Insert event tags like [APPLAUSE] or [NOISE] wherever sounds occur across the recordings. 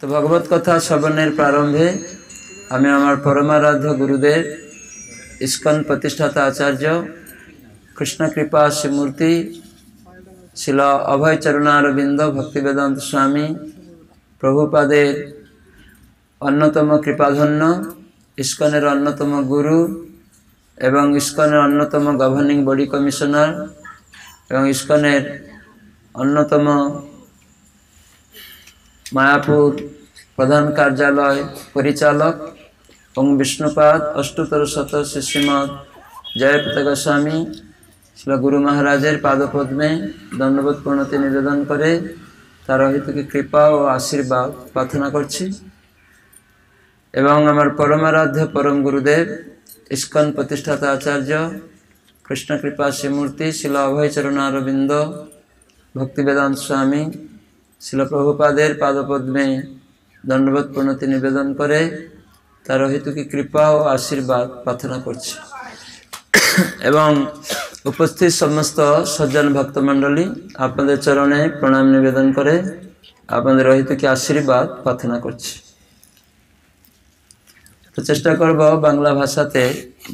তো ভগবত কথা শ্রবণের প্রারম্ভে আমি আমার পরমারাধ্য গুরুদেব ইস্কন প্রতিষ্ঠাতা আচার্য কৃষ্ণকৃপা শ্রীমূর্তি শিল অভয় চরণারবিন্দ ভক্তিবেদান্ত স্বামী প্রভুপাদের অন্যতম কৃপাধন্য ইস্কনের অন্যতম গুরু এবং ইস্কনের অন্যতম গভর্নিং বডি কমিশনার এবং ইস্কনের অন্যতম মায়াপুর প্রধান কার্যালয় পরিচালক এবং বিষ্ণুপাদ অষ্টতর শত শিষ্যমদ জয়প্রতা গোস্বামী শিল গুরু মহারাজের পাদপদ্মে দণ্ডবোধ প্রণতি নিবেদন করে তার অহিতকে কৃপা ও আশীর্বাদ প্রার্থনা করছি এবং আমার পরমারাধ্য পরম গুরুদেব ইস্কন প্রতিষ্ঠাতা আচার্য কৃষ্ণকৃপা শ্রীমূর্তি শিল অভয়চরণ অরবিন্দ ভক্তিবেদান্ত স্বামী প্রভুপাদের পাদপদ্মে দণ্ডবোধ প্রণতি নিবেদন করে তার হেতুকে কৃপা ও আশীর্বাদ প্রার্থনা করছে এবং উপস্থিত সমস্ত সজ্জন ভক্তমণ্ডলী আপনাদের চরণে প্রণাম নিবেদন করে আপনাদের রহিতকে আশীর্বাদ প্রার্থনা করছি তো চেষ্টা করব বাংলা ভাষাতে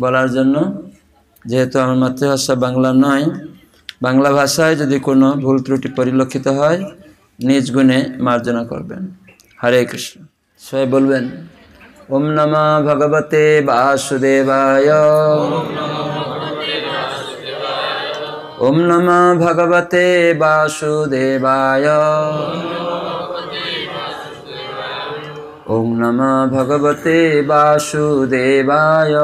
বলার জন্য যেহেতু আমার মাতৃভাষা বাংলা নয় বাংলা ভাষায় যদি কোনো ভুল ত্রুটি পরিলক্ষিত হয় নিজ গুণে মার্জনা করবেন হরে কৃষ্ণ সবাই বলবেন ওম নমা ভগবতে বাসুদেবায় ওম নমা ভগবতে বাসুদেবায় ওম নমা ভগবতে বাসুদেবায়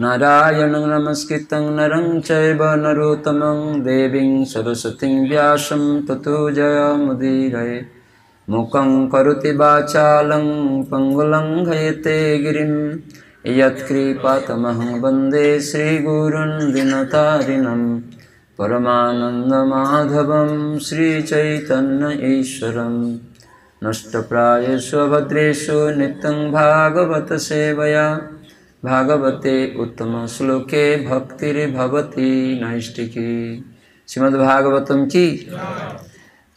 नारायण नमस्कृत नरं चैव नरोत्तमं सरस्वती सरस्वतीं व्यासं जय जयमुदीरये मुखं करोति वाचालं पङ्गुलङ्घयते गिरिं यत्कृपातमहं वन्दे श्रीगुरुन् दिनतारिणं परमानन्दमाधवं श्रीचैतन्य ईश्वरम् नष्टप्रायेषु भद्रेषु नित्यं भागवतसेवया ভাগবতে উত্তম শ্লোকে ভক্তির ভবতি নৈষ্টিকে শ্রীমদ্ভাগবতম ভাগবতম কি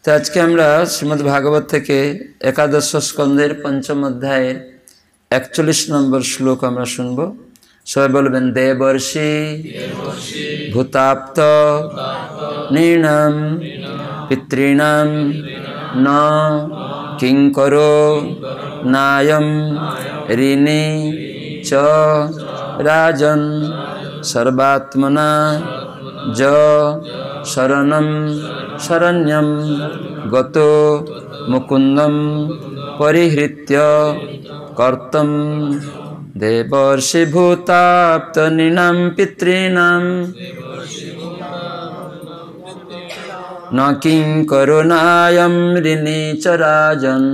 তো আজকে আমরা শ্রীমদ্ভাগবত ভাগবত থেকে একাদশ স্কন্ধের পঞ্চম অধ্যায়ের একচল্লিশ নম্বর শ্লোক আমরা শুনব সবাই বলবেন দেবর্ষি ভূতাপ্ত নৃণাম পিতৃণাম ন কিঙ্কর নায়ম ঋণী च राजन् सर्वात्मना ज शरणं शरण्यं गतो मुकुन्दं परिहृत्य कर्तं देवर्षिभूताप्तनीनां पितॄणां न किं करुणायं ऋणी च राजन्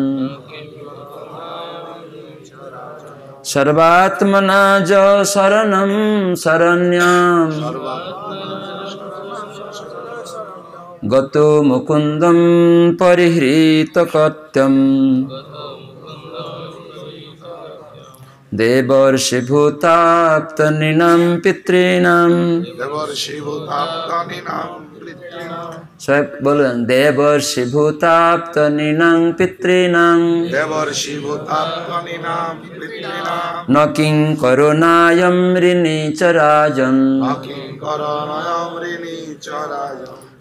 सर्वात्मना ज शरणं शरण्याम् गतो मुकुन्दं परिहृतकत्यम् देवर्षिभूताप्तनीनां पितॄणाम् বলুন দেবর্ষি ভূতাপ্ত নৃণাং পিতৃণাং দেবর্ষি নকিং করুণায়ম ঋণী চরাজন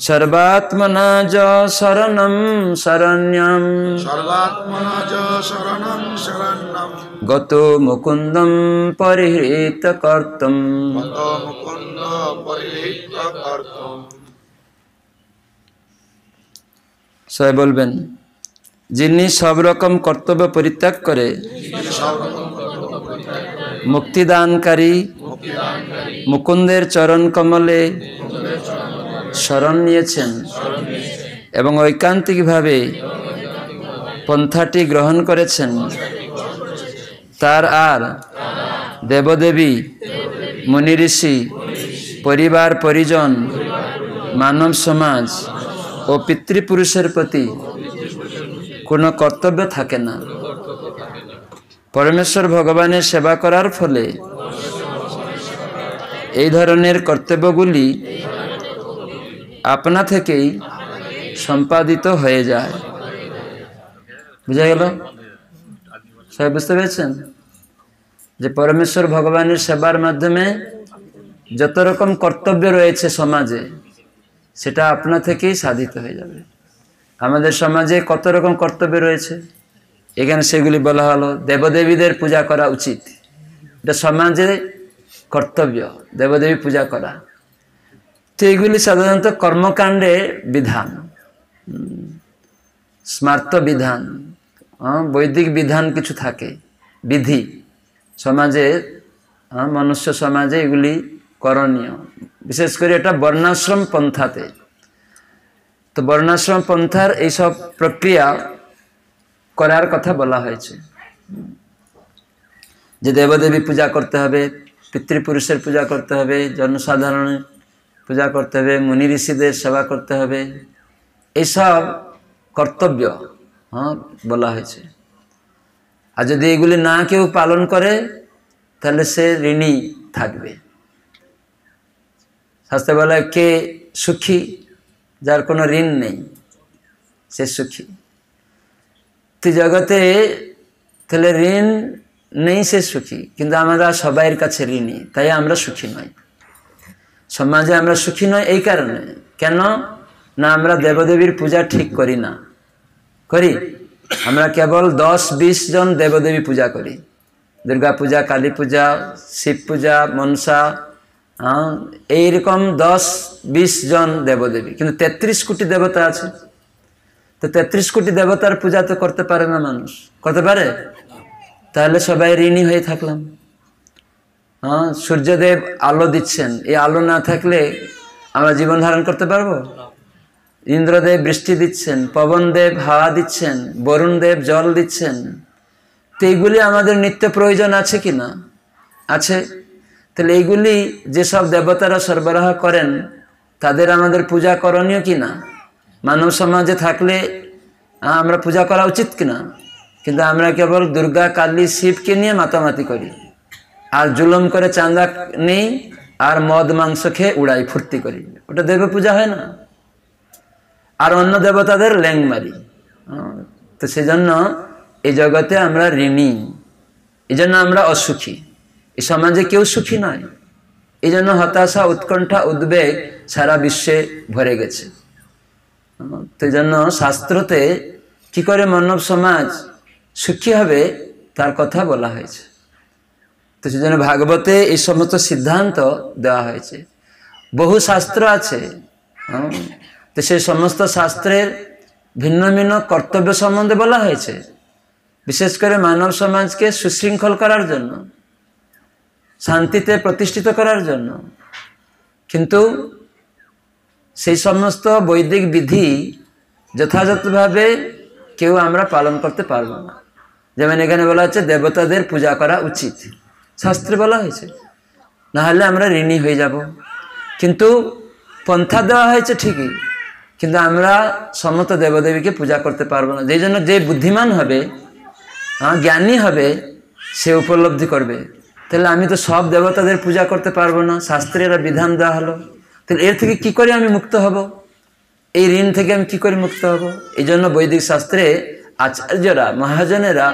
সর্বাত্মনা শরণম শরণ্যম গত মুকুন্দম পরিহৃত কর্তম মুকুন্দ পরিহৃত কর্তম সবাই বলবেন যিনি সব রকম কর্তব্য পরিত্যাগ করে মুক্তিদানকারী মুকুন্দের চরণ কমলে শরণ নিয়েছেন এবং ঐকান্তিকভাবে পন্থাটি গ্রহণ করেছেন তার আর দেবদেবী মুনি ঋষি পরিবার পরিজন মানব সমাজ ও পিতৃপুরুষের প্রতি কোনো কর্তব্য থাকে না পরমেশ্বর ভগবানের সেবা করার ফলে এই ধরনের কর্তব্যগুলি আপনা থেকেই সম্পাদিত হয়ে যায় বুঝা গেল সবাই বুঝতে পেরেছেন যে পরমেশ্বর ভগবানের সেবার মাধ্যমে যত রকম কর্তব্য রয়েছে সমাজে সেটা আপনা থেকেই সাধিত হয়ে যাবে আমাদের সমাজে কত রকম কর্তব্য রয়েছে এখানে সেগুলি বলা হলো দেবদেবীদের পূজা করা উচিত এটা সমাজে কর্তব্য দেবদেবী পূজা করা তো এইগুলি সাধারণত কর্মকাণ্ডে বিধান স্মার্ত বিধান বৈদিক বিধান কিছু থাকে বিধি সমাজে মনুষ্য সমাজে এগুলি করণীয় বিশেষ করে এটা বর্ণাশ্রম পন্থাতে তো বর্ণাশ্রম পন্থার এইসব প্রক্রিয়া করার কথা বলা হয়েছে যে দেবদেবী পূজা করতে হবে পিতৃপুরুষের পূজা করতে হবে জনসাধারণের পূজা করতে হবে মুনি ঋষিদের সেবা করতে হবে এইসব কর্তব্য হ্যাঁ বলা হয়েছে আর যদি এগুলি না কেউ পালন করে তাহলে সে ঋণী থাকবে শাস্ত্রবেলায় কে সুখী যার কোনো ঋণ নেই সে সুখী তো জগতে তাহলে ঋণ নেই সে সুখী কিন্তু আমরা সবাইয়ের কাছে ঋণী তাই আমরা সুখী নই সমাজে আমরা সুখী নই এই কারণে কেন না আমরা দেবদেবীর পূজা ঠিক করি না করি আমরা কেবল দশ বিশ জন দেবদেবী পূজা করি দুর্গা পূজা কালী পূজা শিব পূজা মনসা হ্যাঁ, এইরকম দশ বিশ জন দেবদেবী কিন্তু ৩৩ কোটি দেবতা আছে তো ৩৩ কোটি দেবতার পূজা তো করতে পারে না মানুষ করতে পারে তাহলে সবাই ঋণী হয়ে থাকলাম হ্যাঁ সূর্যদেব আলো দিচ্ছেন এই আলো না থাকলে আমরা জীবন ধারণ করতে পারবো ইন্দ্রদেব বৃষ্টি দিচ্ছেন পবনদেব হাওয়া দিচ্ছেন বরুণদেব জল দিচ্ছেন তো এইগুলি আমাদের নিত্য প্রয়োজন আছে কি না আছে তাহলে এইগুলি যেসব দেবতারা সরবরাহ করেন তাদের আমাদের পূজা করণীয় কি না মানব সমাজে থাকলে আমরা পূজা করা উচিত কিনা কিন্তু আমরা কেবল দুর্গা কালী শিবকে নিয়ে মাতামাতি করি আর জুলম করে চাঁদা নেই আর মদ মাংস খেয়ে উড়াই ফুর্তি করি ওটা দেব পূজা হয় না আর অন্য দেবতাদের ল্যাং মারি তো সেজন্য এই জগতে আমরা ঋণী এই জন্য আমরা অসুখী এ সমাজে কেউ সুখী নয় এই জন্য হতাশা উৎকণ্ঠা উদ্বেগ সারা বিশ্বে ভরে গেছে তো জন্য শাস্ত্রতে কি করে মানব সমাজ সুখী হবে তার কথা বলা হয়েছে তো সেজন্য ভাগবতে এই সমস্ত সিদ্ধান্ত দেওয়া হয়েছে বহু শাস্ত্র আছে তো সেই সমস্ত শাস্ত্রের ভিন্ন ভিন্ন কর্তব্য সম্বন্ধে বলা হয়েছে বিশেষ করে মানব সমাজকে সুশৃঙ্খল করার জন্য শান্তিতে প্রতিষ্ঠিত করার জন্য কিন্তু সেই সমস্ত বৈদিক বিধি যথাযথভাবে কেউ আমরা পালন করতে পারব না যেমন এখানে বলা হচ্ছে দেবতাদের পূজা করা উচিত শাস্ত্রে বলা হয়েছে নাহলে আমরা ঋণী হয়ে যাব কিন্তু পন্থা দেওয়া হয়েছে ঠিকই কিন্তু আমরা সমস্ত দেবদেবীকে পূজা করতে পারবো না যেই জন্য যে বুদ্ধিমান হবে জ্ঞানী হবে সে উপলব্ধি করবে তাহলে আমি তো সব দেবতাদের পূজা করতে পারবো না এরা বিধান দেওয়া হলো তাহলে এর থেকে কি করে আমি মুক্ত হব এই ঋণ থেকে আমি কি করে মুক্ত হব এই জন্য বৈদিক শাস্ত্রে আচার্যরা মহাজনেরা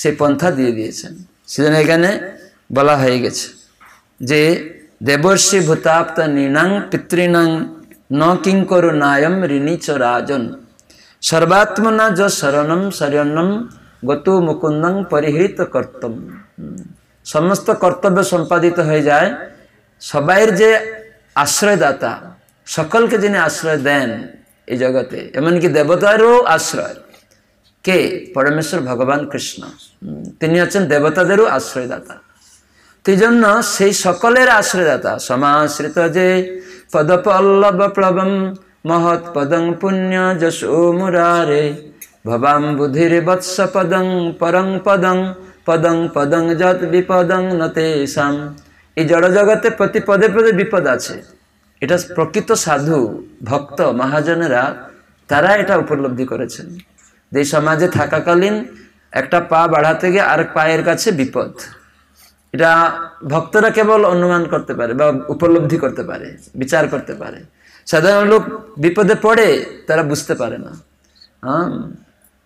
সেই পন্থা দিয়ে দিয়েছেন সেজন্য এখানে বলা হয়ে গেছে যে দেবর্ষী ভূতাপ্ত নৃণাং পিতৃণাং ন কিঙ্কর নায়ম ঋণী চ রাজন সর্বাত্মনা যরণম শরণম গত মুকুন্দং পরিহৃত কর্তম সমস্ত কর্তব্য সম্পাদিত হয়ে যায় সবাইয়ের যে আশ্রয়দাতা সকলকে যিনি আশ্রয় দেন এই জগতে এমনকি দেবতারও আশ্রয় কে পরমেশ্বর ভগবান কৃষ্ণ তিনি হচ্ছেন দেবতাদেরও আশ্রয়দাতা সেই জন্য সেই সকলের আশ্রয়দাতা সমাশ্রিত যে পদপল্লব প্লবম মহৎ পদং পুণ্য যশো মুরারে ভবাম বুধির বৎস পদং পরং পদং পদং পদং যত বিপদং নতে সাম এই জগতে প্রতি পদে পদে বিপদ আছে এটা প্রকৃত সাধু ভক্ত মহাজনেরা তারা এটা উপলব্ধি করেছেন যে সমাজে থাকাকালীন একটা পা বাড়াতে গিয়ে আরেক পায়ের কাছে বিপদ এটা ভক্তরা কেবল অনুমান করতে পারে বা উপলব্ধি করতে পারে বিচার করতে পারে সাধারণ লোক বিপদে পড়ে তারা বুঝতে পারে না হ্যাঁ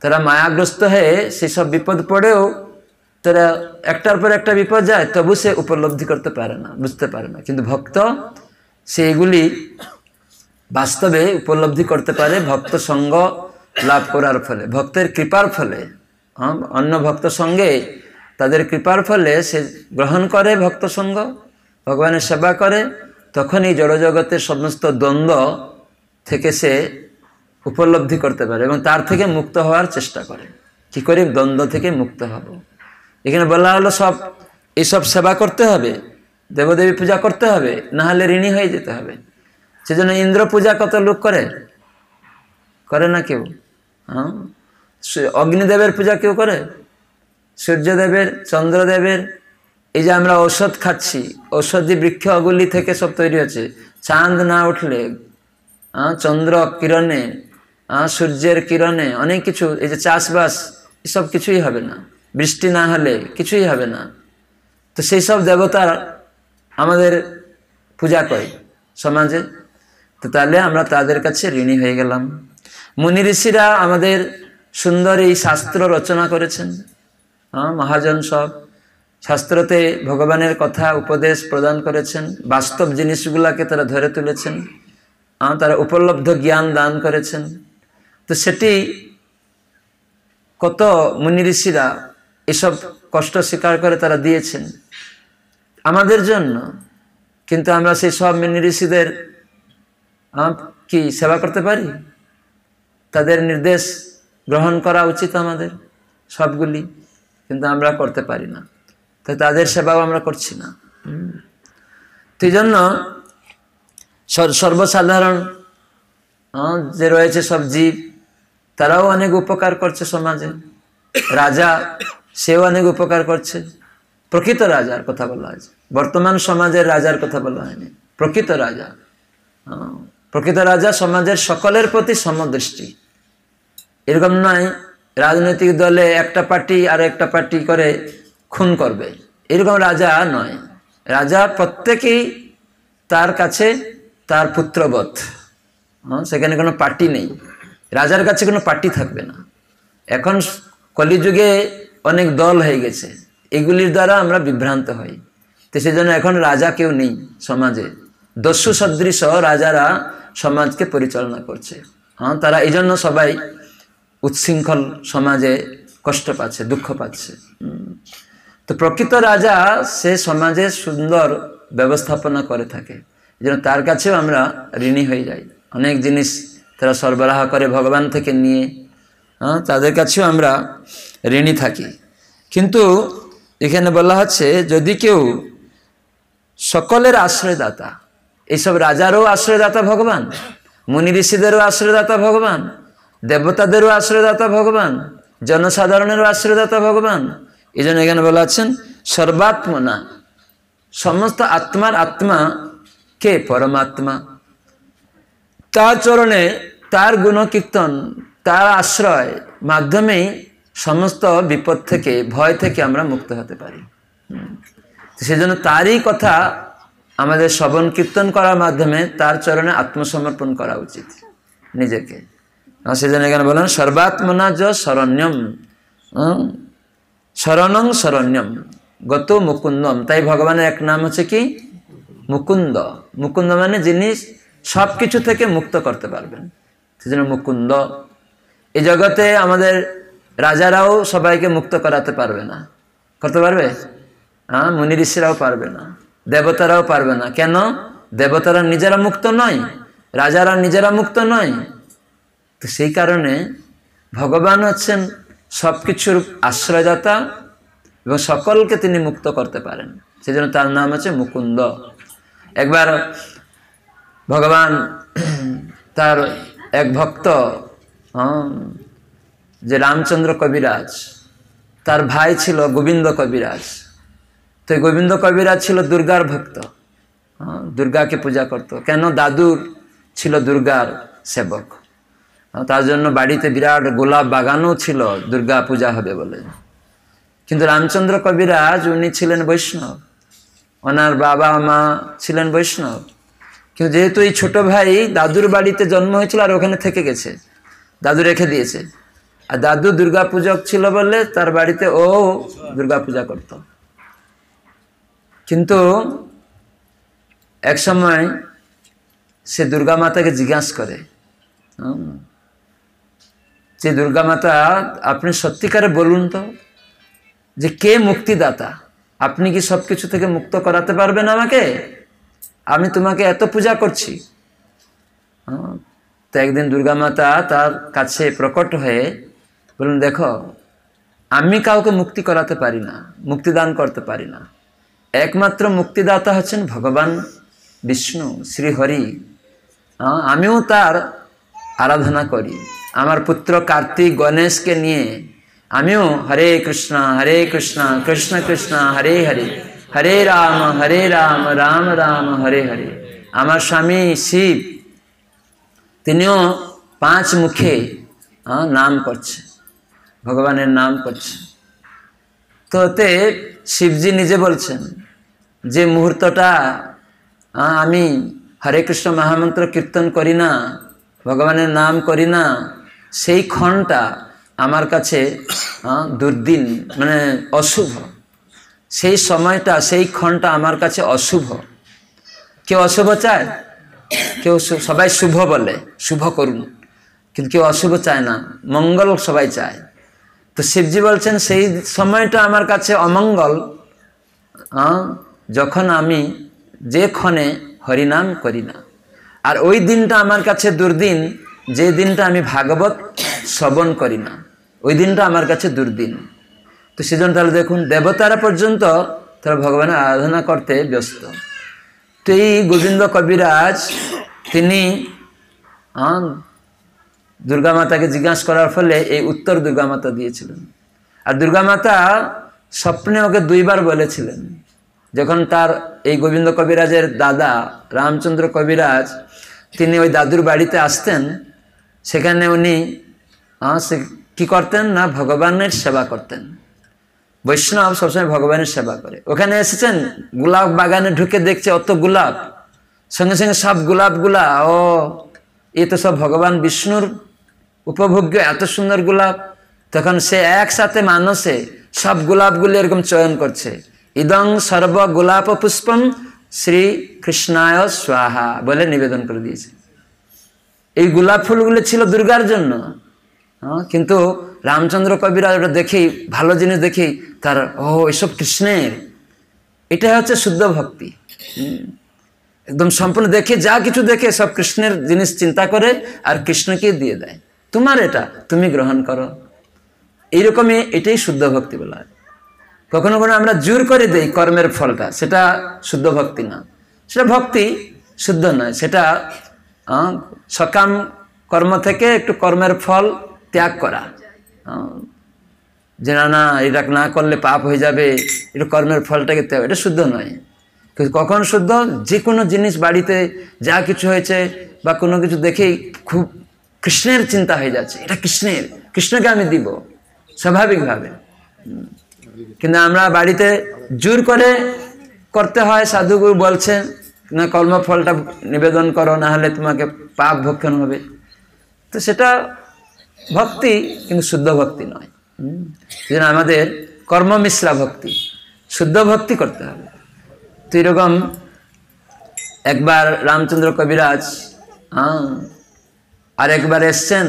তারা মায়াগ্রস্ত হয়ে সেসব বিপদ পড়েও তারা একটার পর একটা বিপদ যায় তবু সে উপলব্ধি করতে পারে না বুঝতে পারে না কিন্তু ভক্ত সে এগুলি বাস্তবে উপলব্ধি করতে পারে ভক্ত সঙ্গ লাভ করার ফলে ভক্তের কৃপার ফলে অন্য ভক্ত সঙ্গে তাদের কৃপার ফলে সে গ্রহণ করে ভক্ত সঙ্গ ভগবানের সেবা করে তখনই জড়জগতের সমস্ত দ্বন্দ্ব থেকে সে উপলব্ধি করতে পারে এবং তার থেকে মুক্ত হওয়ার চেষ্টা করে কী করে দ্বন্দ্ব থেকে মুক্ত হব এখানে বলা হলো সব এইসব সেবা করতে হবে দেবদেবী পূজা করতে হবে না হলে ঋণী হয়ে যেতে হবে সেজন্য ইন্দ্র পূজা কত লোক করে করে না কেউ হ্যাঁ অগ্নিদেবের পূজা কেউ করে সূর্যদেবের চন্দ্রদেবের এই যে আমরা ঔষধ খাচ্ছি ঔষধি বৃক্ষগুলি থেকে সব তৈরি হচ্ছে চাঁদ না উঠলে চন্দ্র কিরণে সূর্যের কিরণে অনেক কিছু এই যে চাষবাস এসব কিছুই হবে না বৃষ্টি না হলে কিছুই হবে না তো সেই সব দেবতার আমাদের পূজা করে সমাজে তো তাহলে আমরা তাদের কাছে ঋণী হয়ে গেলাম মুনি ঋষিরা আমাদের সুন্দর এই শাস্ত্র রচনা করেছেন হ্যাঁ মহাজন সব শাস্ত্রতে ভগবানের কথা উপদেশ প্রদান করেছেন বাস্তব জিনিসগুলাকে তারা ধরে তুলেছেন হ্যাঁ, তারা উপলব্ধ জ্ঞান দান করেছেন তো সেটি কত মুনি ঋষিরা এসব কষ্ট স্বীকার করে তারা দিয়েছেন আমাদের জন্য কিন্তু আমরা সেই সব ঋষিদের কি সেবা করতে পারি তাদের নির্দেশ গ্রহণ করা উচিত আমাদের সবগুলি কিন্তু আমরা করতে পারি না তাই তাদের সেবাও আমরা করছি না তো জন্য সর্বসাধারণ যে রয়েছে সব জীব তারাও অনেক উপকার করছে সমাজে রাজা সেও অনেক উপকার করছে প্রকৃত রাজার কথা বলা হয়েছে বর্তমান সমাজের রাজার কথা বলা হয়নি প্রকৃত রাজা প্রকৃত রাজা সমাজের সকলের প্রতি সমদৃষ্টি এরকম নয় রাজনৈতিক দলে একটা পার্টি আর একটা পার্টি করে খুন করবে এরকম রাজা নয় রাজা প্রত্যেকেই তার কাছে তার পুত্রবধ সেখানে কোনো পার্টি নেই রাজার কাছে কোনো পার্টি থাকবে না এখন কলিযুগে অনেক দল হয়ে গেছে এগুলির দ্বারা আমরা বিভ্রান্ত হই তো সেজন্য এখন রাজা কেউ নেই সমাজে দস্যু সদৃশ রাজারা সমাজকে পরিচালনা করছে হ্যাঁ তারা এই জন্য সবাই উচ্ছৃঙ্খল সমাজে কষ্ট পাচ্ছে দুঃখ পাচ্ছে তো প্রকৃত রাজা সে সমাজে সুন্দর ব্যবস্থাপনা করে থাকে এই জন্য তার কাছেও আমরা ঋণী হয়ে যাই অনেক জিনিস তারা সরবরাহ করে ভগবান থেকে নিয়ে হ্যাঁ তাদের কাছেও আমরা ঋণী থাকি কিন্তু এখানে বলা হচ্ছে যদি কেউ সকলের আশ্রয়দাতা এইসব রাজারও আশ্রয়দাতা ভগবান মুনি ঋষিদেরও আশ্রয়দাতা ভগবান দেবতাদেরও আশ্রয়দাতা ভগবান জনসাধারণেরও আশ্রয়দাতা ভগবান এই জন্য এখানে বলা আছেন সর্বাত্মনা সমস্ত আত্মার আত্মা কে পরমাত্মা তার চরণে তার গুণকীর্তন তার আশ্রয় মাধ্যমেই সমস্ত বিপদ থেকে ভয় থেকে আমরা মুক্ত হতে পারি সেজন্য তারই কথা আমাদের শ্রবণ কীর্তন করার মাধ্যমে তার চরণে আত্মসমর্পণ করা উচিত নিজেকে সেজন্য এখানে বলেন সর্বাত্মনাজ শরণ্যম শরণং শরণ্যম গত মুকুন্দম তাই ভগবানের এক নাম হচ্ছে কি মুকুন্দ মুকুন্দ মানে যিনি সব কিছু থেকে মুক্ত করতে পারবেন সেজন্য মুকুন্দ এই জগতে আমাদের রাজারাও সবাইকে মুক্ত করাতে পারবে না করতে পারবে হ্যাঁ মুনি ঋষিরাও পারবে না দেবতারাও পারবে না কেন দেবতারা নিজেরা মুক্ত নয় রাজারা নিজেরা মুক্ত নয় তো সেই কারণে ভগবান হচ্ছেন সব কিছুর আশ্রয়দাতা এবং সকলকে তিনি মুক্ত করতে পারেন সেই জন্য তার নাম হচ্ছে মুকুন্দ একবার ভগবান তার এক ভক্ত যে রামচন্দ্র কবিরাজ তার ভাই ছিল গোবিন্দ কবিরাজ তো গোবিন্দ কবিরাজ ছিল দুর্গার ভক্ত হ্যাঁ, দুর্গাকে পূজা করত কেন দাদুর ছিল দুর্গার সেবক হ্যাঁ, তার জন্য বাড়িতে বিরাট গোলাপ বাগানও ছিল দুর্গা পূজা হবে বলে কিন্তু রামচন্দ্র কবিরাজ উনি ছিলেন বৈষ্ণব ওনার বাবা মা ছিলেন বৈষ্ণব কিন্তু যেহেতু এই ছোট ভাই দাদুর বাড়িতে জন্ম হয়েছিল আর ওখানে থেকে গেছে দাদু রেখে দিয়েছে আর দাদু দুর্গাপূজক ছিল বলে তার বাড়িতে ও দুর্গাপূজা করত কিন্তু এক সময় সে দুর্গা মাতাকে জিজ্ঞাসা করে যে দুর্গা মাতা আপনি সত্যিকারে বলুন তো যে কে মুক্তিদাতা আপনি কি সব কিছু থেকে মুক্ত করাতে পারবেন আমাকে আমি তোমাকে এত পূজা করছি তো একদিন দুর্গা মাতা তার কাছে প্রকট হয়ে বলুন দেখো আমি কাউকে মুক্তি করাতে পারি না মুক্তিদান করতে পারি না একমাত্র মুক্তিদাতা হচ্ছেন ভগবান বিষ্ণু শ্রীহরি আমিও তার আরাধনা করি আমার পুত্র কার্তিক গণেশকে নিয়ে আমিও হরে কৃষ্ণ হরে কৃষ্ণ কৃষ্ণ কৃষ্ণ হরে হরে হরে রাম হরে রাম রাম রাম হরে হরে আমার স্বামী শিব তিনিও পাঁচ মুখে নাম করছে ভগবানের নাম করছে তো ওতে শিবজি নিজে বলছেন যে মুহূর্তটা আমি হরে কৃষ্ণ মহামন্ত্র কীর্তন করি না ভগবানের নাম করি না সেই ক্ষণটা আমার কাছে দুর্দিন মানে অশুভ সেই সময়টা সেই ক্ষণটা আমার কাছে অশুভ কেউ অশুভ চায় কেউ সবাই শুভ বলে শুভ করুন কিন্তু কেউ অশুভ চায় না মঙ্গল সবাই চায় তো শিবজি বলছেন সেই সময়টা আমার কাছে অমঙ্গল যখন আমি যে ক্ষণে হরিনাম করি না আর ওই দিনটা আমার কাছে দুর্দিন যে দিনটা আমি ভাগবত শ্রবণ করি না ওই দিনটা আমার কাছে দুর্দিন তো সেজন্য তাহলে দেখুন দেবতারা পর্যন্ত তারা ভগবানের আরাধনা করতে ব্যস্ত তো এই গোবিন্দ কবিরাজ তিনি দুর্গা মাতাকে জিজ্ঞাসা করার ফলে এই উত্তর দুর্গা মাতা দিয়েছিলেন আর দুর্গা মাতা স্বপ্নে ওকে দুইবার বলেছিলেন যখন তার এই গোবিন্দ কবিরাজের দাদা রামচন্দ্র কবিরাজ তিনি ওই দাদুর বাড়িতে আসতেন সেখানে উনি সে কী করতেন না ভগবানের সেবা করতেন বৈষ্ণব সবসময় ভগবানের সেবা করে ওখানে এসেছেন গোলাপ বাগানে ঢুকে দেখছে অত গোলাপ সঙ্গে সঙ্গে সব গোলাপগুলা ও এ তো সব ভগবান বিষ্ণুর উপভোগ্য এত সুন্দর গোলাপ তখন সে একসাথে মানসে সব গোলাপগুলি এরকম চয়ন করছে ইদং সর্ব গোলাপ পুষ্পম শ্রী কৃষ্ণায় স্বাহা বলে নিবেদন করে দিয়েছে এই গোলাপ ফুলগুলো ছিল দুর্গার জন্য কিন্তু রামচন্দ্র কবিরা ওটা দেখেই ভালো জিনিস দেখেই তার ও এসব কৃষ্ণের এটা হচ্ছে শুদ্ধ ভক্তি একদম সম্পূর্ণ দেখে যা কিছু দেখে সব কৃষ্ণের জিনিস চিন্তা করে আর কৃষ্ণকে দিয়ে দেয় তোমার এটা তুমি গ্রহণ করো এইরকমই এটাই শুদ্ধ ভক্তি বলা হয় কখনো কখনো আমরা জোর করে দেই কর্মের ফলটা সেটা শুদ্ধ ভক্তি না সেটা ভক্তি শুদ্ধ নয় সেটা সকাম কর্ম থেকে একটু কর্মের ফল ত্যাগ করা যে না না এটা না করলে পাপ হয়ে যাবে এটা কর্মের ফলটাকে ত্যাগ এটা শুদ্ধ নয় কখন শুদ্ধ যে কোনো জিনিস বাড়িতে যা কিছু হয়েছে বা কোনো কিছু দেখেই খুব কৃষ্ণের চিন্তা হয়ে যাচ্ছে এটা কৃষ্ণের কৃষ্ণকে আমি দিব স্বাভাবিকভাবে কিন্তু আমরা বাড়িতে জোর করে করতে হয় সাধুগুরু বলছেন না কর্মফলটা নিবেদন করো না হলে তোমাকে পাপ ভক্ষণ হবে তো সেটা ভক্তি কিন্তু শুদ্ধ ভক্তি নয় যেন আমাদের কর্মমিশ্রা ভক্তি শুদ্ধ ভক্তি করতে হবে তো এরকম একবার রামচন্দ্র কবিরাজ হ্যাঁ আর একবার এসছেন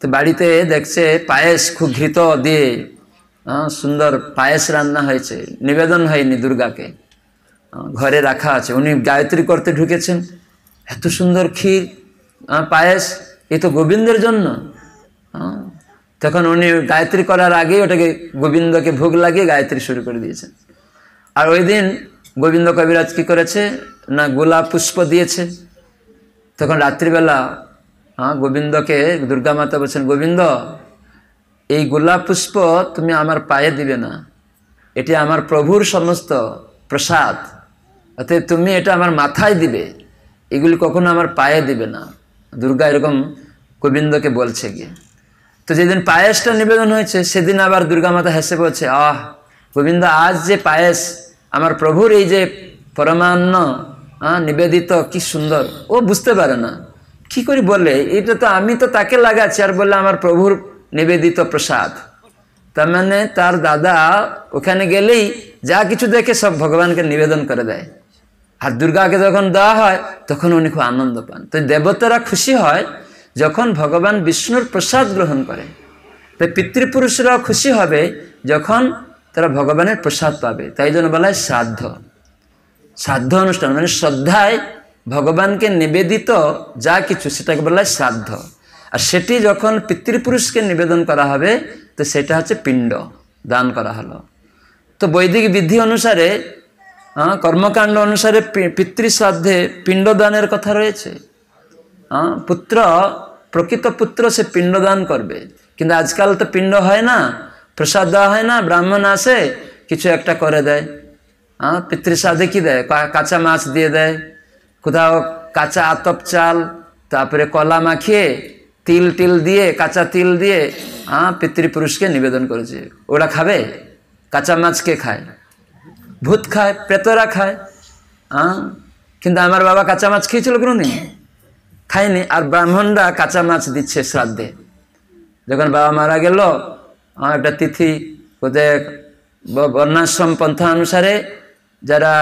তো বাড়িতে দেখছে পায়েস খুব ঘৃত দিয়ে সুন্দর পায়েস রান্না হয়েছে নিবেদন হয়নি দুর্গাকে ঘরে রাখা আছে উনি গায়ত্রী করতে ঢুকেছেন এত সুন্দর ক্ষীর পায়েস এ তো গোবিন্দের জন্য তখন উনি গায়ত্রী করার আগেই ওটাকে গোবিন্দকে ভোগ লাগিয়ে গায়ত্রী শুরু করে দিয়েছেন আর ওই দিন গোবিন্দ কবিরাজ কী করেছে না গোলাপ পুষ্প দিয়েছে তখন রাত্রিবেলা হ্যাঁ গোবিন্দকে দুর্গা মাতা বলছেন গোবিন্দ এই গোলাপ পুষ্প তুমি আমার পায়ে দিবে না এটি আমার প্রভুর সমস্ত প্রসাদ অর্থে তুমি এটা আমার মাথায় দিবে এগুলি কখনো আমার পায়ে দিবে না দুর্গা এরকম গোবিন্দকে বলছে গিয়ে তো যেদিন পায়েসটা নিবেদন হয়েছে সেদিন আবার দুর্গা মাতা হেসে বলছে আহ গোবিন্দ আজ যে পায়েস আমার প্রভুর এই যে পরমান্ন নিবেদিত কি সুন্দর ও বুঝতে পারে না কি করে বলে এটা তো আমি তো তাকে লাগাচ্ছি আর বলে আমার প্রভুর নিবেদিত প্রসাদ তার মানে তার দাদা ওখানে গেলেই যা কিছু দেখে সব ভগবানকে নিবেদন করে দেয় আর দুর্গাকে যখন দেওয়া হয় তখন উনি খুব আনন্দ পান তো দেবতারা খুশি হয় যখন ভগবান বিষ্ণুর প্রসাদ গ্রহণ করে তাই পিতৃপুরুষরাও খুশি হবে যখন তারা ভগবানের প্রসাদ পাবে তাই জন্য বলা হয় শ্রাদ্ধ শ্রাদ্ধ অনুষ্ঠান মানে শ্রদ্ধায় ভগবানকে নিবেদিত যা কিছু সেটাকে বলা শ্রাদ্ধ আর সেটি যখন পিতৃপুরুষকে নিবেদন করা হবে তো সেটা হচ্ছে পিণ্ড দান করা হলো তো বৈদিক বিধি অনুসারে কর্মকাণ্ড অনুসারে পিতৃশ্রাদ্ধে পিণ্ডদানের কথা রয়েছে পুত্র প্রকৃত পুত্র সে পিণ্ডদান করবে কিন্তু আজকাল তো পিণ্ড হয় না প্রসাদ দেওয়া হয় না ব্রাহ্মণ আসে কিছু একটা করে দেয় হ্যাঁ পিতৃশ্রাদ্ধে কি দেয় কাঁচা মাছ দিয়ে দেয় কোথাও কাঁচা আতপ চাল তারপরে কলা মাখিয়ে তিল টিল দিয়ে কাঁচা তিল দিয়ে হ্যাঁ পিতৃপুরুষকে নিবেদন করেছে ওরা খাবে কাঁচা মাছকে খায় ভূত খায় প্রেতরা খায় আ কিন্তু আমার বাবা কাঁচা মাছ খেয়েছিল কোনো নেই খায়নি আর ব্রাহ্মণরা কাঁচা মাছ দিচ্ছে শ্রাদ্ধে যখন বাবা মারা গেল আমার একটা তিথি ওদের বর্ণাশ্রম পন্থা অনুসারে যারা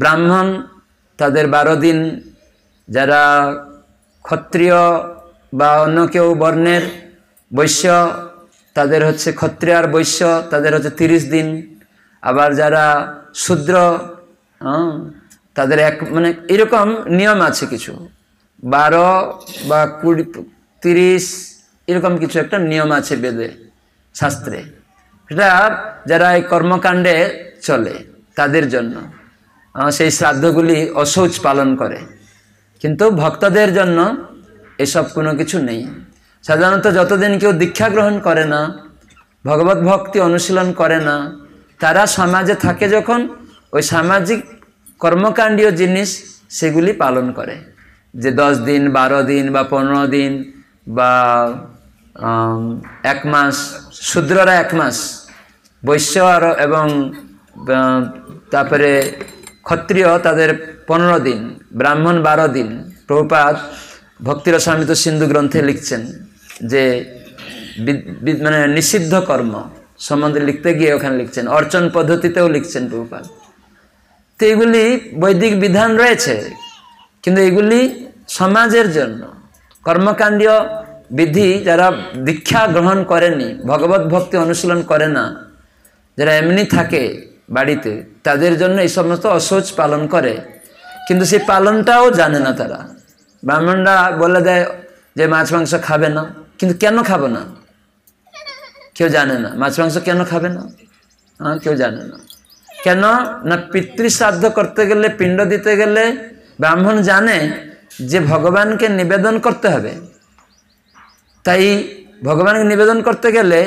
ব্রাহ্মণ তাদের বারো দিন যারা ক্ষত্রিয় বা অন্য কেউ বর্ণের বৈশ্য তাদের হচ্ছে ক্ষত্রিয় আর বৈশ্য তাদের হচ্ছে তিরিশ দিন আবার যারা শূদ্র তাদের এক মানে এরকম নিয়ম আছে কিছু বারো বা কুড়ি তিরিশ এরকম কিছু একটা নিয়ম আছে বেদে শাস্ত্রে সেটা যারা এই কর্মকাণ্ডে চলে তাদের জন্য সেই শ্রাদ্ধগুলি অসৌচ পালন করে কিন্তু ভক্তদের জন্য এসব কোনো কিছু নেই সাধারণত যতদিন কেউ দীক্ষা গ্রহণ করে না ভগবত ভক্তি অনুশীলন করে না তারা সমাজে থাকে যখন ওই সামাজিক কর্মকাণ্ডীয় জিনিস সেগুলি পালন করে যে দশ দিন বারো দিন বা পনেরো দিন বা এক মাস শূদ্ররা এক মাস বৈশ্য আর এবং তারপরে ক্ষত্রিয় তাদের পনেরো দিন ব্রাহ্মণ বারো দিন প্রভুপাত ভক্তিরসামিত সিন্ধু গ্রন্থে লিখছেন যে মানে নিষিদ্ধ কর্ম সম্বন্ধে লিখতে গিয়ে ওখানে লিখছেন অর্চন পদ্ধতিতেও লিখছেন প্রভুপাল তো এগুলি বৈদিক বিধান রয়েছে কিন্তু এগুলি সমাজের জন্য কর্মকাণ্ডীয় বিধি যারা দীক্ষা গ্রহণ করেনি ভগবত ভক্তি অনুশীলন করে না যারা এমনি থাকে বাড়িতে তাদের জন্য এই সমস্ত অসহজ পালন করে কিন্তু সেই পালনটাও জানে না তারা ব্রাহ্মণরা বলে দেয় যে মাছ মাংস খাবে না কিন্তু কেন খাবে না কেউ জানে না মাছ মাংস কেন খাবে না হ্যাঁ কেউ জানে না কেন না পিতৃশ্রাদ্ধ করতে গেলে পিণ্ড দিতে গেলে ব্রাহ্মণ জানে যে ভগবানকে নিবেদন করতে হবে তাই ভগবানকে নিবেদন করতে গেলে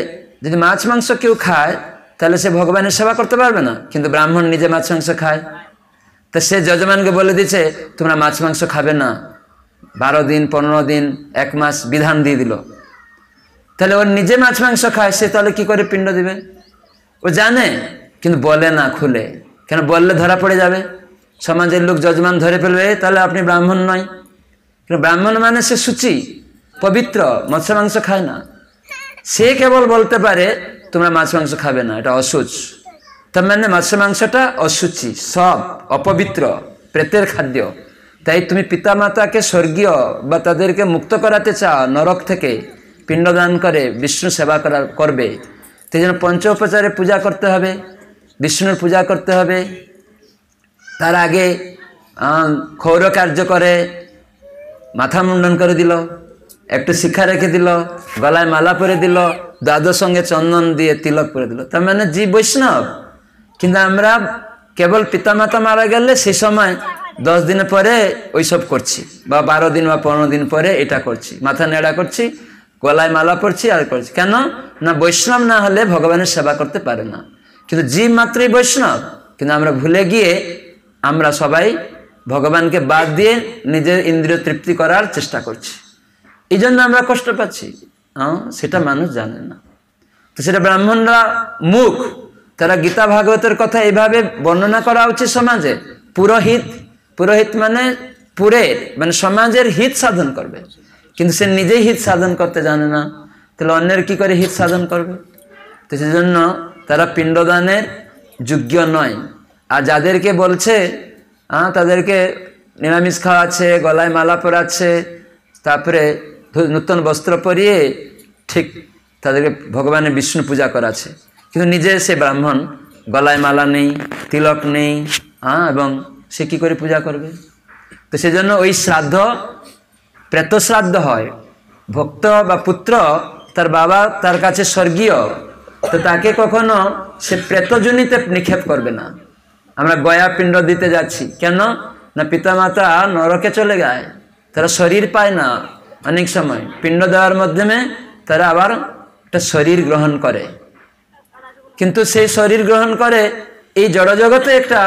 যদি মাছ মাংস কেউ খায় তাহলে সে ভগবানের সেবা করতে পারবে না কিন্তু ব্রাহ্মণ নিজে মাছ মাংস খায় তা সে যজমানকে বলে দিচ্ছে তোমরা মাছ মাংস খাবে না বারো দিন পনেরো দিন এক মাস বিধান দিয়ে দিল তাহলে ওর নিজে মাছ মাংস খায় সে তাহলে কি করে পিণ্ড দিবে ও জানে কিন্তু বলে না খুলে কেন বললে ধরা পড়ে যাবে সমাজের লোক যজমান ধরে ফেলবে তাহলে আপনি ব্রাহ্মণ নয় কিন্তু ব্রাহ্মণ মানে সে সূচি পবিত্র মৎস্য মাংস খায় না সে কেবল বলতে পারে তোমরা মাছ মাংস খাবে না এটা অসুচ তার মানে মাছ মাংসটা অসুচি সব অপবিত্র প্রেতের খাদ্য তাই তুমি পিতা মাতাকে স্বর্গীয় বা তাদেরকে মুক্ত করাতে চাও নরক থেকে পিণ্ডদান করে বিষ্ণু সেবা করা করবে সেই জন্য পঞ্চ উপচারে পূজা করতে হবে বিষ্ণুর পূজা করতে হবে তার আগে ক্ষৌর কার্য করে মাথা মুন্ডন করে দিল একটু শিক্ষা রেখে দিল গলায় মালা পরে দিল দাদুর সঙ্গে চন্দন দিয়ে তিলক করে দিল তার মানে জি বৈষ্ণব কিন্তু আমরা কেবল পিতামাতা মারা গেলে সে সময় দশ দিন পরে ওইসব করছি বা বারো দিন বা পনেরো দিন পরে এটা করছি মাথা নেড়া করছি গলায় মালা পড়ছি আর করছি কেন না বৈষ্ণব না হলে ভগবানের সেবা করতে পারে না কিন্তু জি মাত্রই বৈষ্ণব কিন্তু আমরা ভুলে গিয়ে আমরা সবাই ভগবানকে বাদ দিয়ে নিজের ইন্দ্রিয় তৃপ্তি করার চেষ্টা করছি এই জন্য আমরা কষ্ট পাচ্ছি সেটা মানুষ জানে না তো সেটা ব্রাহ্মণরা মুখ তারা গীতা ভাগবতের কথা এইভাবে বর্ণনা করা উচিত সমাজে পুরোহিত পুরোহিত মানে পুরে মানে সমাজের হিত সাধন করবে কিন্তু সে নিজেই হিত সাধন করতে জানে না তাহলে অন্যের কি করে হিত সাধন করবে তো সেজন্য তারা পিণ্ডদানের যোগ্য নয় আর যাদেরকে বলছে তাদেরকে নিরামিষ খাওয়াচ্ছে গলায় মালা পরাচ্ছে তারপরে নূতন বস্ত্র পরিয়ে ঠিক তাদেরকে ভগবানের বিষ্ণু পূজা করাছে কিন্তু নিজে সে ব্রাহ্মণ গলায় মালা নেই তিলক নেই হ্যাঁ এবং সে কী করে পূজা করবে তো সেজন্য ওই শ্রাদ্ধ প্রেত শ্রাদ্ধ হয় ভক্ত বা পুত্র তার বাবা তার কাছে স্বর্গীয় তো তাকে কখনো সে প্রেতজনিতে নিক্ষেপ করবে না আমরা গয়া পিণ্ড দিতে যাচ্ছি কেন না পিতামাতা নরকে চলে যায় তারা শরীর পায় না অনেক সময় পিণ্ড দেওয়ার মাধ্যমে তারা আবার একটা শরীর গ্রহণ করে কিন্তু সেই শরীর গ্রহণ করে এই জড়জগতে একটা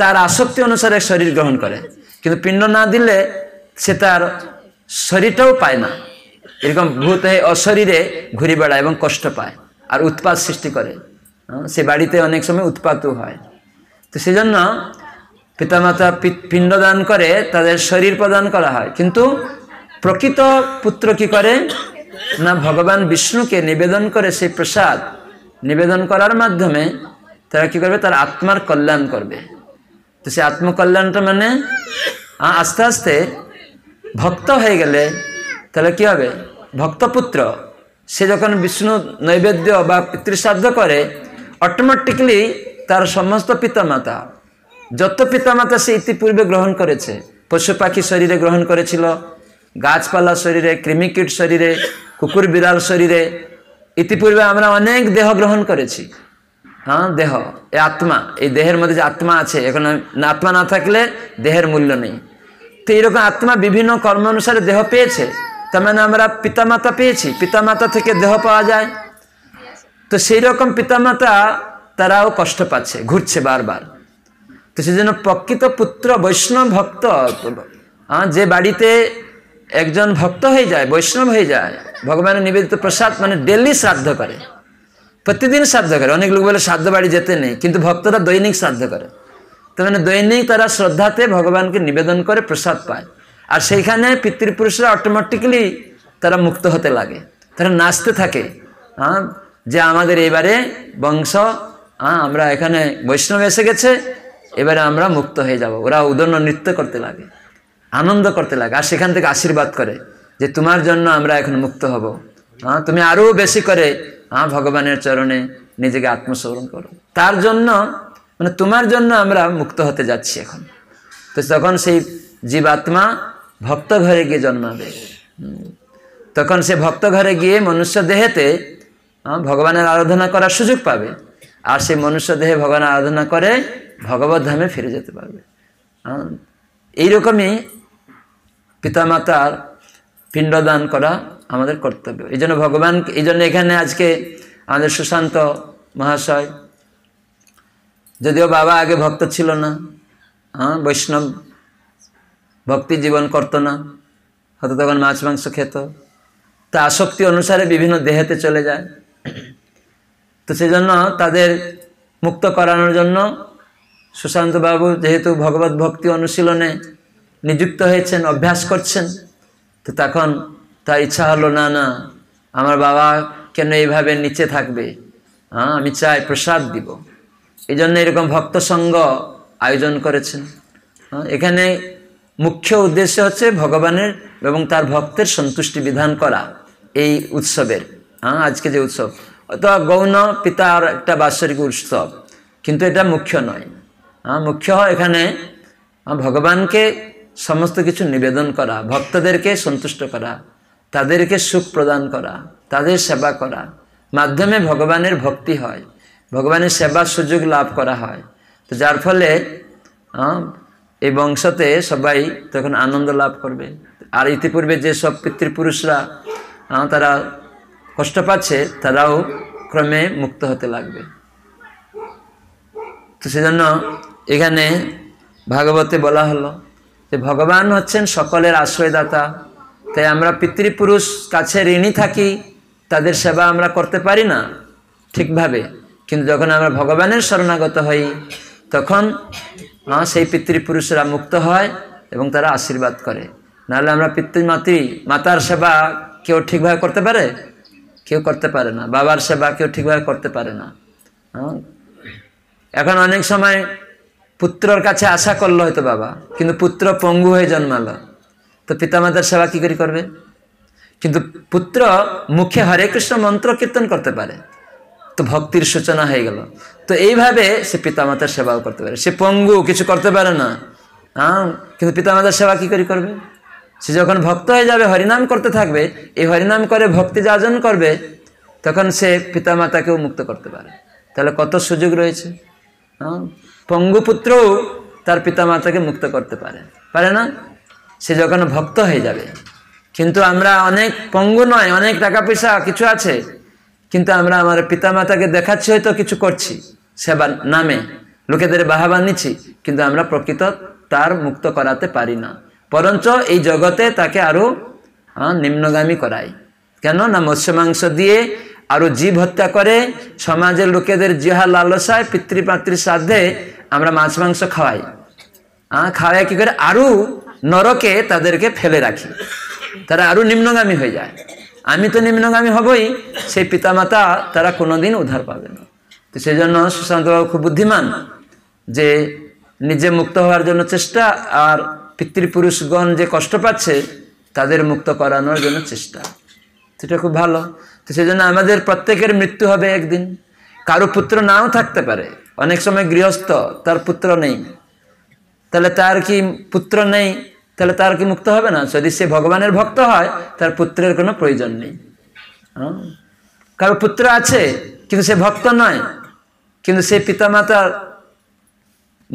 তার আসক্তি অনুসারে শরীর গ্রহণ করে কিন্তু পিণ্ড না দিলে সে তার শরীরটাও পায় না এরকম ভূত হয়ে অশরীরে ঘুরে বেড়ায় এবং কষ্ট পায় আর উৎপাত সৃষ্টি করে সে বাড়িতে অনেক সময় উৎপাতও হয় তো সেই জন্য পিতামাতা দান করে তাদের শরীর প্রদান করা হয় কিন্তু প্রকৃত পুত্র কি করে না ভগবান বিষ্ণুকে নিবেদন করে সেই প্রসাদ নিবেদন করার মাধ্যমে তারা কি করবে তার আত্মার কল্যাণ করবে তো সে আত্মকল্যাণটা মানে আস্তে আস্তে ভক্ত হয়ে গেলে তাহলে কি হবে ভক্তপুত্র সে যখন বিষ্ণু নৈবেদ্য বা পিতৃশ্রাদ্ধ করে অটোমেটিকলি তার সমস্ত পিতামাতা যত পিতামাতা সে ইতিপূর্বে গ্রহণ করেছে পশু পাখি শরীরে গ্রহণ করেছিল গাছপালা শরীরে ক্রিমিকিট শরীরে কুকুর বিড়াল শরীরে ইতিপূর্বে আমরা অনেক দেহ গ্রহণ করেছি হ্যাঁ দেহ এ আত্মা এই দেহের মধ্যে যে আত্মা আছে এখন আত্মা না থাকলে দেহের মূল্য নেই তো এইরকম আত্মা বিভিন্ন কর্ম অনুসারে দেহ পেয়েছে তার মানে আমরা পিতামাতা পেয়েছি পিতামাতা থেকে দেহ পাওয়া যায় তো সেই রকম পিতামাতা তারাও কষ্ট পাচ্ছে ঘুরছে বারবার তো সেজন্য প্রকৃত পুত্র বৈষ্ণব ভক্ত হ্যাঁ, যে বাড়িতে একজন ভক্ত হয়ে যায় বৈষ্ণব হয়ে যায় ভগবানের নিবেদিত প্রসাদ মানে ডেলি শ্রাদ্ধ করে প্রতিদিন শ্রাদ্ধ করে অনেক লোক বলে শ্রাদ্ধ বাড়ি যেতে নেই কিন্তু ভক্তরা দৈনিক শ্রাদ্ধ করে তো মানে দৈনিক তারা শ্রদ্ধাতে ভগবানকে নিবেদন করে প্রসাদ পায় আর সেইখানে পিতৃপুরুষরা অটোমেটিক্যালি তারা মুক্ত হতে লাগে তারা নাচতে থাকে হ্যাঁ যে আমাদের এবারে বংশ হ্যাঁ আমরা এখানে বৈষ্ণব এসে গেছে এবারে আমরা মুক্ত হয়ে যাব ওরা উদন্য নৃত্য করতে লাগে আনন্দ করতে লাগে আর সেখান থেকে আশীর্বাদ করে যে তোমার জন্য আমরা এখন মুক্ত হব হ্যাঁ তুমি আরও বেশি করে হ্যাঁ ভগবানের চরণে নিজেকে আত্মস্মরণ করো তার জন্য মানে তোমার জন্য আমরা মুক্ত হতে যাচ্ছি এখন তো তখন সেই জীবাত্মা ভক্ত ঘরে গিয়ে জন্মাবে তখন সে ভক্ত ঘরে গিয়ে মনুষ্য দেহেতে হ্যাঁ, ভগবানের আরাধনা করার সুযোগ পাবে আর সেই মনুষ্য দেহে ভগবানের আরাধনা করে ভগবত ধামে ফিরে যেতে পারবে হ্যাঁ, এইরকমই পিতামাতার পিণ্ডদান করা আমাদের কর্তব্য এই জন্য ভগবান এই জন্য এখানে আজকে আমাদের সুশান্ত মহাশয় যদিও বাবা আগে ভক্ত ছিল না হ্যাঁ বৈষ্ণব ভক্তি জীবন করতো না হয়তো তখন মাছ মাংস খেত তা আসক্তি অনুসারে বিভিন্ন দেহেতে চলে যায় তো সেজন্য তাদের মুক্ত করানোর জন্য সুশান্তবাবু যেহেতু ভগবত ভক্তি অনুশীলনে নিযুক্ত হয়েছেন অভ্যাস করছেন তো তখন তার ইচ্ছা হলো না না আমার বাবা কেন এইভাবে নিচে থাকবে হ্যাঁ আমি চাই প্রসাদ দিব এই জন্য এরকম ভক্ত সঙ্গ আয়োজন করেছেন এখানে মুখ্য উদ্দেশ্য হচ্ছে ভগবানের এবং তার ভক্তের সন্তুষ্টি বিধান করা এই উৎসবের হ্যাঁ আজকে যে উৎসব তো গৌণ পিতার একটা বাৎসরিক উৎসব কিন্তু এটা মুখ্য নয় হ্যাঁ মুখ্য এখানে ভগবানকে সমস্ত কিছু নিবেদন করা ভক্তদেরকে সন্তুষ্ট করা তাদেরকে সুখ প্রদান করা তাদের সেবা করা মাধ্যমে ভগবানের ভক্তি হয় ভগবানের সেবার সুযোগ লাভ করা হয় তো যার ফলে এই বংশতে সবাই তখন আনন্দ লাভ করবে আর ইতিপূর্বে যে সব পিতৃপুরুষরা তারা কষ্ট পাচ্ছে তারাও ক্রমে মুক্ত হতে লাগবে তো সেজন্য এখানে ভাগবতে বলা হলো যে ভগবান হচ্ছেন সকলের আশ্রয়দাতা তাই আমরা পিতৃপুরুষ কাছে ঋণী থাকি তাদের সেবা আমরা করতে পারি না ঠিকভাবে কিন্তু যখন আমরা ভগবানের শরণাগত হই তখন সেই পিতৃপুরুষরা মুক্ত হয় এবং তারা আশীর্বাদ করে নাহলে আমরা পিতৃমাতৃ মাতার সেবা কেউ ঠিকভাবে করতে পারে কেউ করতে পারে না বাবার সেবা কেউ ঠিকভাবে করতে পারে না এখন অনেক সময় পুত্রর কাছে আশা করলো হয়তো বাবা কিন্তু পুত্র পঙ্গু হয়ে জন্মালো তো পিতামাতার সেবা কী করে করবে কিন্তু পুত্র মুখে হরে কৃষ্ণ মন্ত্র কীর্তন করতে পারে তো ভক্তির সূচনা হয়ে গেল তো এইভাবে সে পিতামাতার সেবাও করতে পারে সে পঙ্গু কিছু করতে পারে না হ্যাঁ কিন্তু পিতামাতার সেবা কী করে করবে সে যখন ভক্ত হয়ে যাবে হরিনাম করতে থাকবে এই হরিনাম করে ভক্তি যাজন করবে তখন সে পিতামাতাকেও মুক্ত করতে পারে তাহলে কত সুযোগ রয়েছে হ্যাঁ পঙ্গুপুত্রও তার পিতামাতাকে মুক্ত করতে পারে পারে না সে যখন ভক্ত হয়ে যাবে কিন্তু আমরা অনেক পঙ্গু নয় অনেক টাকা পয়সা কিছু আছে কিন্তু আমরা আমার পিতামাতাকে দেখাচ্ছি হয়তো কিছু করছি সেবার নামে লোকেদের বাহাবা নিচ্ছি কিন্তু আমরা প্রকৃত তার মুক্ত করাতে পারি না বরঞ্চ এই জগতে তাকে আরও নিম্নগামী করাই কেন না মৎস্য মাংস দিয়ে আরও জীব হত্যা করে সমাজের লোকেদের জিহা লালসায় পিতৃপাত্রীর শ্রাদ্ধে আমরা মাছ মাংস খাওয়াই হ্যাঁ খাওয়াই কী করে আরও নরকে তাদেরকে ফেলে রাখি তারা আরও নিম্নগামী হয়ে যায় আমি তো নিম্নগামী হবই সেই পিতামাতা তারা কোনোদিন উদ্ধার পাবে না তো সেই জন্য সুশান্তবাবু খুব বুদ্ধিমান যে নিজে মুক্ত হওয়ার জন্য চেষ্টা আর পিতৃপুরুষগণ যে কষ্ট পাচ্ছে তাদের মুক্ত করানোর জন্য চেষ্টা সেটা খুব ভালো তো সেই জন্য আমাদের প্রত্যেকের মৃত্যু হবে একদিন কারো পুত্র নাও থাকতে পারে অনেক সময় গৃহস্থ তার পুত্র নেই তাহলে তার কি পুত্র নেই তাহলে তার কি মুক্ত হবে না যদি সে ভগবানের ভক্ত হয় তার পুত্রের কোনো প্রয়োজন নেই হ্যাঁ? কারো পুত্র আছে কিন্তু সে ভক্ত নয় কিন্তু সে পিতামাতার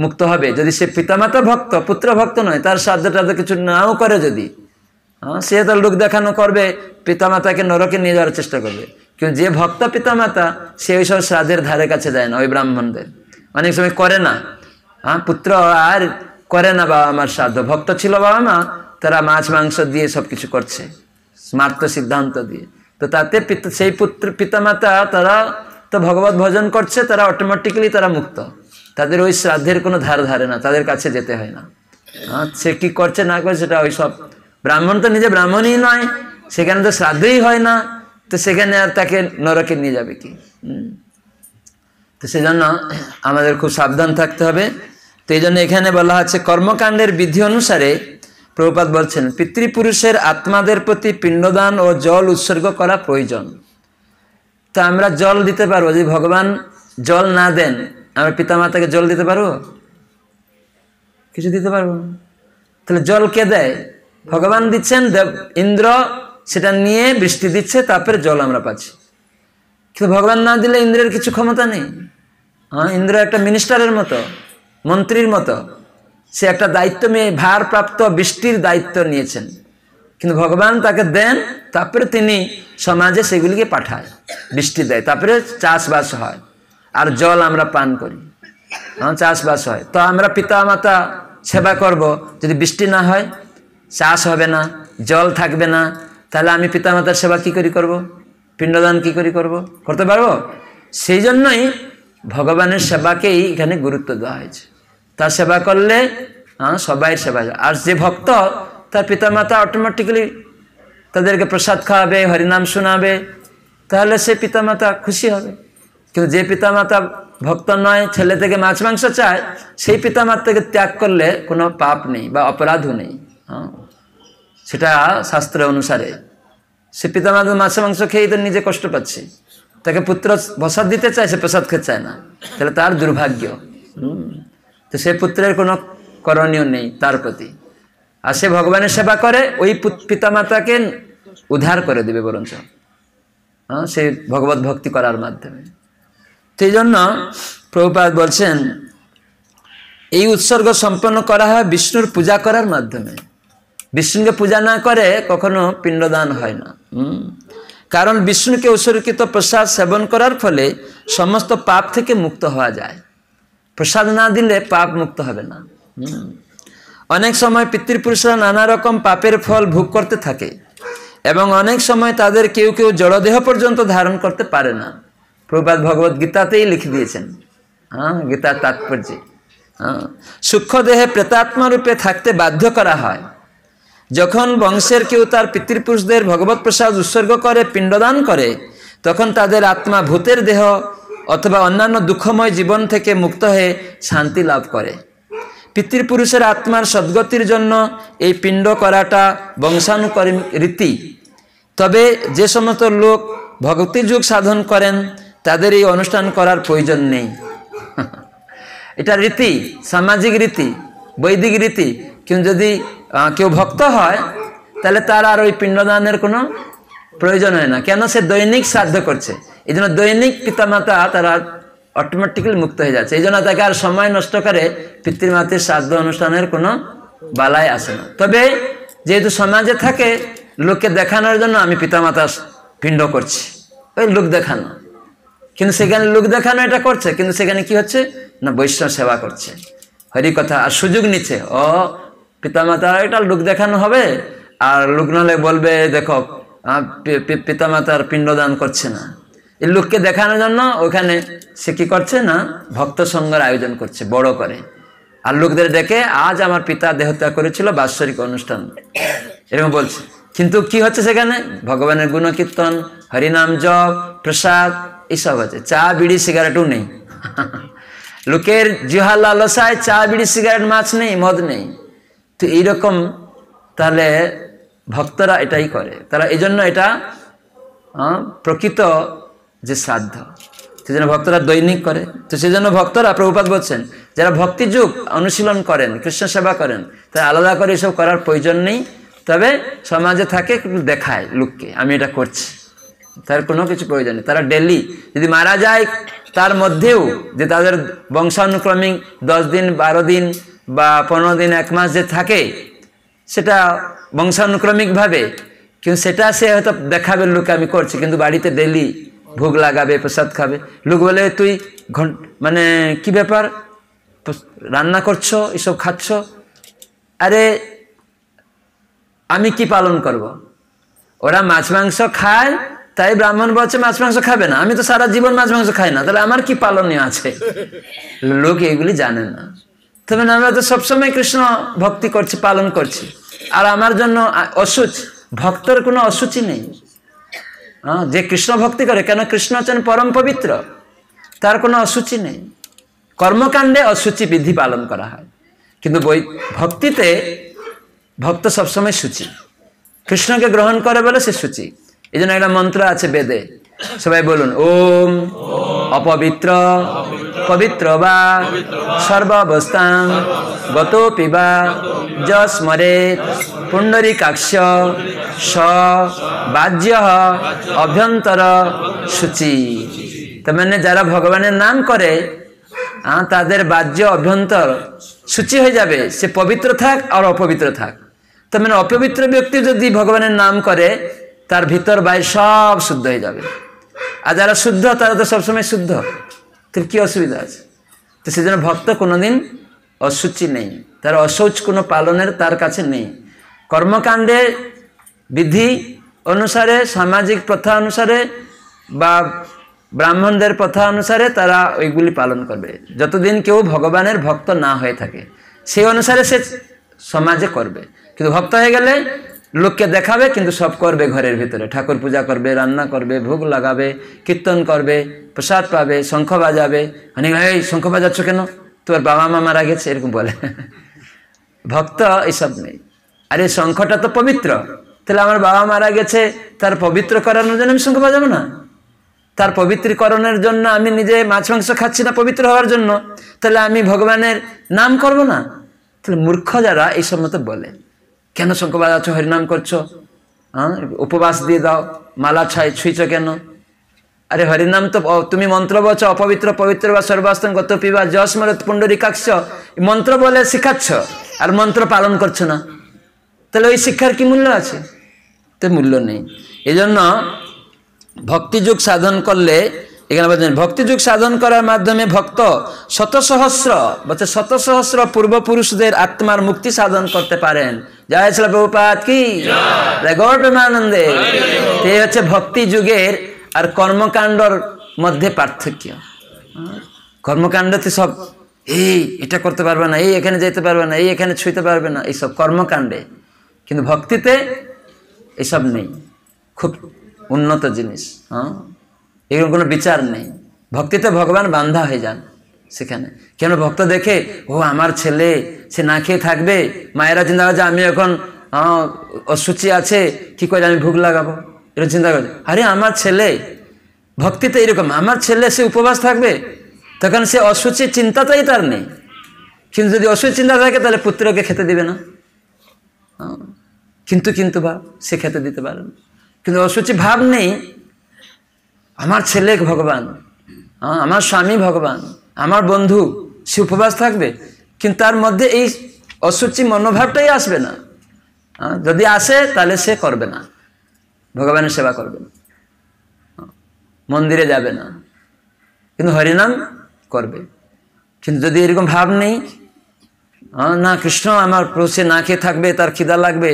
মুক্ত হবে যদি সে পিতামাতা ভক্ত পুত্র ভক্ত নয় তার সাধ্য টাধ্য কিছু নাও করে যদি হ্যাঁ? সে তো লোক দেখানো করবে পিতামাতাকে নরকে নিয়ে যাওয়ার চেষ্টা করবে কিন্তু যে ভক্ত পিতামাতা সে ওইসব শ্রাদ্ধের ধারে কাছে যায় না ওই ব্রাহ্মণদের অনেক সময় করে না হ্যাঁ পুত্র আর করে না বাবা মার শ্রাদ্ধ ভক্ত ছিল বাবা মা তারা মাছ মাংস দিয়ে সব কিছু করছে স্মার্ত সিদ্ধান্ত দিয়ে তো তাতে সেই পুত্র পিতামাতা তারা তো ভগবত ভজন করছে তারা অটোমেটিক্যালি তারা মুক্ত তাদের ওই শ্রাদ্ধের কোনো ধার ধারে না তাদের কাছে যেতে হয় না হ্যাঁ, সে কি করছে না করে সেটা ওই সব ব্রাহ্মণ তো নিজে ব্রাহ্মণই নয় সেখানে তো শ্রাদ্ধই হয় না তো সেখানে আর তাকে নরকে নিয়ে যাবে কি তো সেজন্য আমাদের খুব সাবধান থাকতে হবে তো এই জন্য এখানে বলা হচ্ছে কর্মকাণ্ডের বিধি অনুসারে প্রভুপাত বলছেন পিতৃপুরুষের আত্মাদের প্রতি পিণ্ডদান ও জল উৎসর্গ করা প্রয়োজন তা আমরা জল দিতে পারবো যদি ভগবান জল না দেন আমরা পিতামাতাকে জল দিতে পারবো কিছু দিতে পারবো তাহলে জল কে দেয় ভগবান দিচ্ছেন দেব ইন্দ্র সেটা নিয়ে বৃষ্টি দিচ্ছে তারপরে জল আমরা পাচ্ছি কিন্তু ভগবান না দিলে ইন্দ্রের কিছু ক্ষমতা নেই হ্যাঁ ইন্দ্র একটা মিনিস্টারের মতো মন্ত্রীর মতো সে একটা দায়িত্ব নিয়ে ভারপ্রাপ্ত বৃষ্টির দায়িত্ব নিয়েছেন কিন্তু ভগবান তাকে দেন তারপরে তিনি সমাজে সেগুলিকে পাঠায় বৃষ্টি দেয় তারপরে চাষবাস হয় আর জল আমরা পান করি হ্যাঁ চাষবাস হয় তো আমরা পিতা মাতা সেবা করব যদি বৃষ্টি না হয় চাষ হবে না জল থাকবে না তাহলে আমি পিতামাতার সেবা কি করি করব। পিণ্ডদান কি করি করব। করতে পারবো সেই জন্যই ভগবানের সেবাকেই এখানে গুরুত্ব দেওয়া হয়েছে তার সেবা করলে সবাই সেবা আর যে ভক্ত তার পিতামাতা অটোমেটিক্যালি তাদেরকে প্রসাদ খাওয়াবে হরিনাম শোনাবে তাহলে সে পিতামাতা খুশি হবে কিন্তু যে পিতামাতা ভক্ত নয় ছেলে থেকে মাছ মাংস চায় সেই পিতামাতাকে ত্যাগ করলে কোনো পাপ নেই বা অপরাধও নেই হ্যাঁ? সেটা শাস্ত্র অনুসারে সে পিতামাতা মাছ মাংস খেয়ে তো নিজে কষ্ট পাচ্ছে তাকে পুত্র প্রসাদ দিতে চায় সে প্রসাদ খেতে চায় না তাহলে তার দুর্ভাগ্য তো সে পুত্রের কোনো করণীয় নেই তার প্রতি আর সে ভগবানের সেবা করে ওই পিতামাতাকে উদ্ধার করে দেবে বরঞ্চ হ্যাঁ সে ভগবত ভক্তি করার মাধ্যমে সেই জন্য প্রভুপাত বলছেন এই উৎসর্গ সম্পন্ন করা হয় বিষ্ণুর পূজা করার মাধ্যমে বিষ্ণুকে পূজা না করে কখনো পিণ্ডদান হয় না কারণ বিষ্ণুকে উৎসর্গিত প্রসাদ সেবন করার ফলে সমস্ত পাপ থেকে মুক্ত হওয়া যায় প্রসাদ না দিলে পাপ মুক্ত হবে না অনেক সময় পিতৃপুরুষরা নানা রকম পাপের ফল ভোগ করতে থাকে এবং অনেক সময় তাদের কেউ কেউ জড়দেহ পর্যন্ত ধারণ করতে পারে না প্রবাদ ভগবত গীতাতেই লিখে দিয়েছেন হ্যাঁ গীতার তাৎপর্যে হ্যাঁ সূক্ষ্মদেহে প্রেতাত্মারূপে থাকতে বাধ্য করা হয় যখন বংশের কেউ তার পিতৃপুরুষদের ভগবত প্রসাদ উৎসর্গ করে পিণ্ডদান করে তখন তাদের আত্মা ভূতের দেহ অথবা অন্যান্য দুঃখময় জীবন থেকে মুক্ত হয়ে শান্তি লাভ করে পিতৃপুরুষের আত্মার সদ্গতির জন্য এই পিণ্ড করাটা বংশানুকরণ রীতি তবে যে সমস্ত লোক ভক্তিযুগ সাধন করেন তাদের এই অনুষ্ঠান করার প্রয়োজন নেই [LAUGHS] এটা রীতি সামাজিক রীতি বৈদিক রীতি কিন্তু যদি কেউ ভক্ত হয় তাহলে তার আর ওই পিণ্ডদানের কোনো প্রয়োজন হয় না কেন সে দৈনিক শ্রাদ্ধ করছে এই জন্য দৈনিক পিতামাতা তারা অটোমেটিক্যালি মুক্ত হয়ে যাচ্ছে এই জন্য তাকে আর সময় নষ্ট করে পিতৃমাতৃর শ্রাদ্ধ অনুষ্ঠানের কোনো বালাই আসে না তবে যেহেতু সমাজে থাকে লোককে দেখানোর জন্য আমি পিতামাতা পিণ্ড করছি ওই লোক দেখানো কিন্তু সেখানে লোক দেখানো এটা করছে কিন্তু সেখানে কি হচ্ছে না বৈষ্ণব সেবা করছে হরি কথা আর সুযোগ নিচ্ছে ও মাতার একটা লোক দেখানো হবে আর লোক নালে বলবে দেখো পিতা মাতার পিণ্ডদান করছে না এই লোককে দেখানোর জন্য ওখানে সে কী করছে না ভক্ত সঙ্গের আয়োজন করছে বড় করে আর লোকদের দেখে আজ আমার পিতা দেহত্যাগ করেছিল বাৎসরিক অনুষ্ঠান এরকম বলছে কিন্তু কি হচ্ছে সেখানে ভগবানের গুণকীর্তন হরিনাম জপ প্রসাদ এইসব আছে চা বিড়ি সিগারেটও নেই [LAUGHS] লোকের জিহাল লালসায় চা বিড়ি সিগারেট মাছ নেই মদ নেই তো এইরকম তাহলে ভক্তরা এটাই করে তারা এই জন্য এটা প্রকৃত যে শ্রাদ্ধ সেজন্য ভক্তরা দৈনিক করে তো সেজন্য ভক্তরা প্রভুপাত বলছেন যারা ভক্তিযুগ অনুশীলন করেন কৃষ্ণ সেবা করেন তারা আলাদা করে এসব করার প্রয়োজন নেই তবে সমাজে থাকে দেখায় লোককে আমি এটা করছি তার কোনো কিছু প্রয়োজন নেই তারা ডেলি যদি মারা যায় তার মধ্যেও যে তাদের বংশানুক্রমিক দশ দিন বারো দিন বা পনেরো দিন এক মাস যে থাকে সেটা বংশানুক্রমিকভাবে কিন্তু সেটা সে হয়তো দেখাবে লোকে আমি করছি কিন্তু বাড়িতে ডেলি ভোগ লাগাবে প্রসাদ খাবে লোক বলে তুই মানে কি ব্যাপার রান্না করছো এসব খাচ্ছ আরে আমি কি পালন করব। ওরা মাছ মাংস খায় তাই ব্রাহ্মণ বলছে মাছ মাংস খাবে না আমি তো সারা জীবন মাছ মাংস খাই না তাহলে আমার কি পালনীয় আছে লোক এগুলি জানে না তবে আমরা তো সবসময় কৃষ্ণ ভক্তি করছি পালন করছি আর আমার জন্য অসুচ ভক্তর কোনো অসুচি নেই হ্যাঁ যে কৃষ্ণ ভক্তি করে কেন কৃষ্ণ হচ্ছেন পরম পবিত্র তার কোনো অসুচি নেই কর্মকাণ্ডে অসুচি বিধি পালন করা হয় কিন্তু বই ভক্তিতে ভক্ত সবসময় সূচি কৃষ্ণকে গ্রহণ করে বলে সে সূচি এই জন্য একটা মন্ত্র আছে বেদে সবাই বলুন ওম অপবিত্র পবিত্র বা সর্বাবস্থান গত পিবা যস্মরে পুণ্ডরীকাক্ষ স বাহ্য অভ্যন্তর সূচি তার মানে যারা ভগবানের নাম করে তাদের বাহ্য অভ্যন্তর সূচি হয়ে যাবে সে পবিত্র থাক আর অপবিত্র থাক তার মানে অপবিত্র ব্যক্তি যদি ভগবানের নাম করে তার ভিতর বাইর সব শুদ্ধ হয়ে যাবে আর যারা শুদ্ধ তারা তো সবসময় শুদ্ধ তোর কী অসুবিধা আছে তো সেজন্য ভক্ত কোনোদিন অসুচি নেই তার অসৌচ কোনো পালনের তার কাছে নেই কর্মকাণ্ডে বিধি অনুসারে সামাজিক প্রথা অনুসারে বা ব্রাহ্মণদের প্রথা অনুসারে তারা ওইগুলি পালন করবে যতদিন কেউ ভগবানের ভক্ত না হয়ে থাকে সেই অনুসারে সে সমাজে করবে কিন্তু ভক্ত হয়ে গেলে লোককে দেখাবে কিন্তু সব করবে ঘরের ভিতরে ঠাকুর পূজা করবে রান্না করবে ভোগ লাগাবে কীর্তন করবে প্রসাদ পাবে শঙ্খ বাজাবে অনেক এই শঙ্খ বাজাচ্ছ কেন তোর বাবা মা মারা গেছে এরকম বলে ভক্ত এসব নেই আরে শঙ্খটা তো পবিত্র তাহলে আমার বাবা মারা গেছে তার পবিত্র করানোর জন্য আমি শঙ্খ বাজাবো না তার পবিত্রীকরণের জন্য আমি নিজে মাছ মাংস খাচ্ছি না পবিত্র হওয়ার জন্য তাহলে আমি ভগবানের নাম করব না তাহলে মূর্খ যারা এই সম্মত বলে কেন শঙ্কবাদ আছো হরিনাম করছো হ্যাঁ উপবাস দিয়ে দাও মালা ছাই ছুঁইছ কেন আরে হরিনাম তো তুমি মন্ত্র বলছো অপবিত্র পবিত্র বা সর্বাস্তম গত পিবা যশ মরত পুণ্ডরিকাক্ষ মন্ত্র বলে শিখাচ্ছ আর মন্ত্র পালন করছো না তাহলে ওই শিক্ষার কি মূল্য আছে তো মূল্য নেই এজন্য ভক্তিযুগ সাধন করলে এখানে বলছেন ভক্তিযুগ সাধন করার মাধ্যমে ভক্ত শত সহস্র বলছে শত সহস্র পূর্বপুরুষদের আত্মার মুক্তি সাধন করতে পারেন জয় শিল প্রভুপাত কি গৌর প্রেমানন্দে এই হচ্ছে ভক্তি যুগের আর কর্মকাণ্ডর মধ্যে পার্থক্য কর্মকাণ্ডতে সব এই এটা করতে পারবে না এই এখানে যেতে পারবে না এই এখানে ছুঁতে পারবে না এইসব কর্মকাণ্ডে কিন্তু ভক্তিতে এসব নেই খুব উন্নত জিনিস হ্যাঁ এরকম কোনো বিচার নেই ভক্তিতে ভগবান বান্ধা হয়ে যান সেখানে কেন ভক্ত দেখে ও আমার ছেলে সে না খেয়ে থাকবে মায়েরা চিন্তা করছে আমি এখন অসুচি আছে কি করে আমি ভুগ লাগাবো এরকম চিন্তা করছে আরে আমার ছেলে ভক্তিতে এরকম আমার ছেলে সে উপবাস থাকবে তখন সে অসুচি তাই তার নেই কিন্তু যদি অসুচি চিন্তা থাকে তাহলে পুত্রকে খেতে দেবে না কিন্তু কিন্তু বা সে খেতে দিতে পারে কিন্তু অসুচি ভাব নেই আমার ছেলে ভগবান আমার স্বামী ভগবান আমার বন্ধু সে উপবাস থাকবে কিন্তু তার মধ্যে এই অসুচি মনোভাবটাই আসবে না যদি আসে তাহলে সে করবে না ভগবানের সেবা করবে না মন্দিরে যাবে না কিন্তু হরিনাম করবে কিন্তু যদি এরকম ভাব নেই না কৃষ্ণ আমার প্রসে না খেয়ে থাকবে তার খিদা লাগবে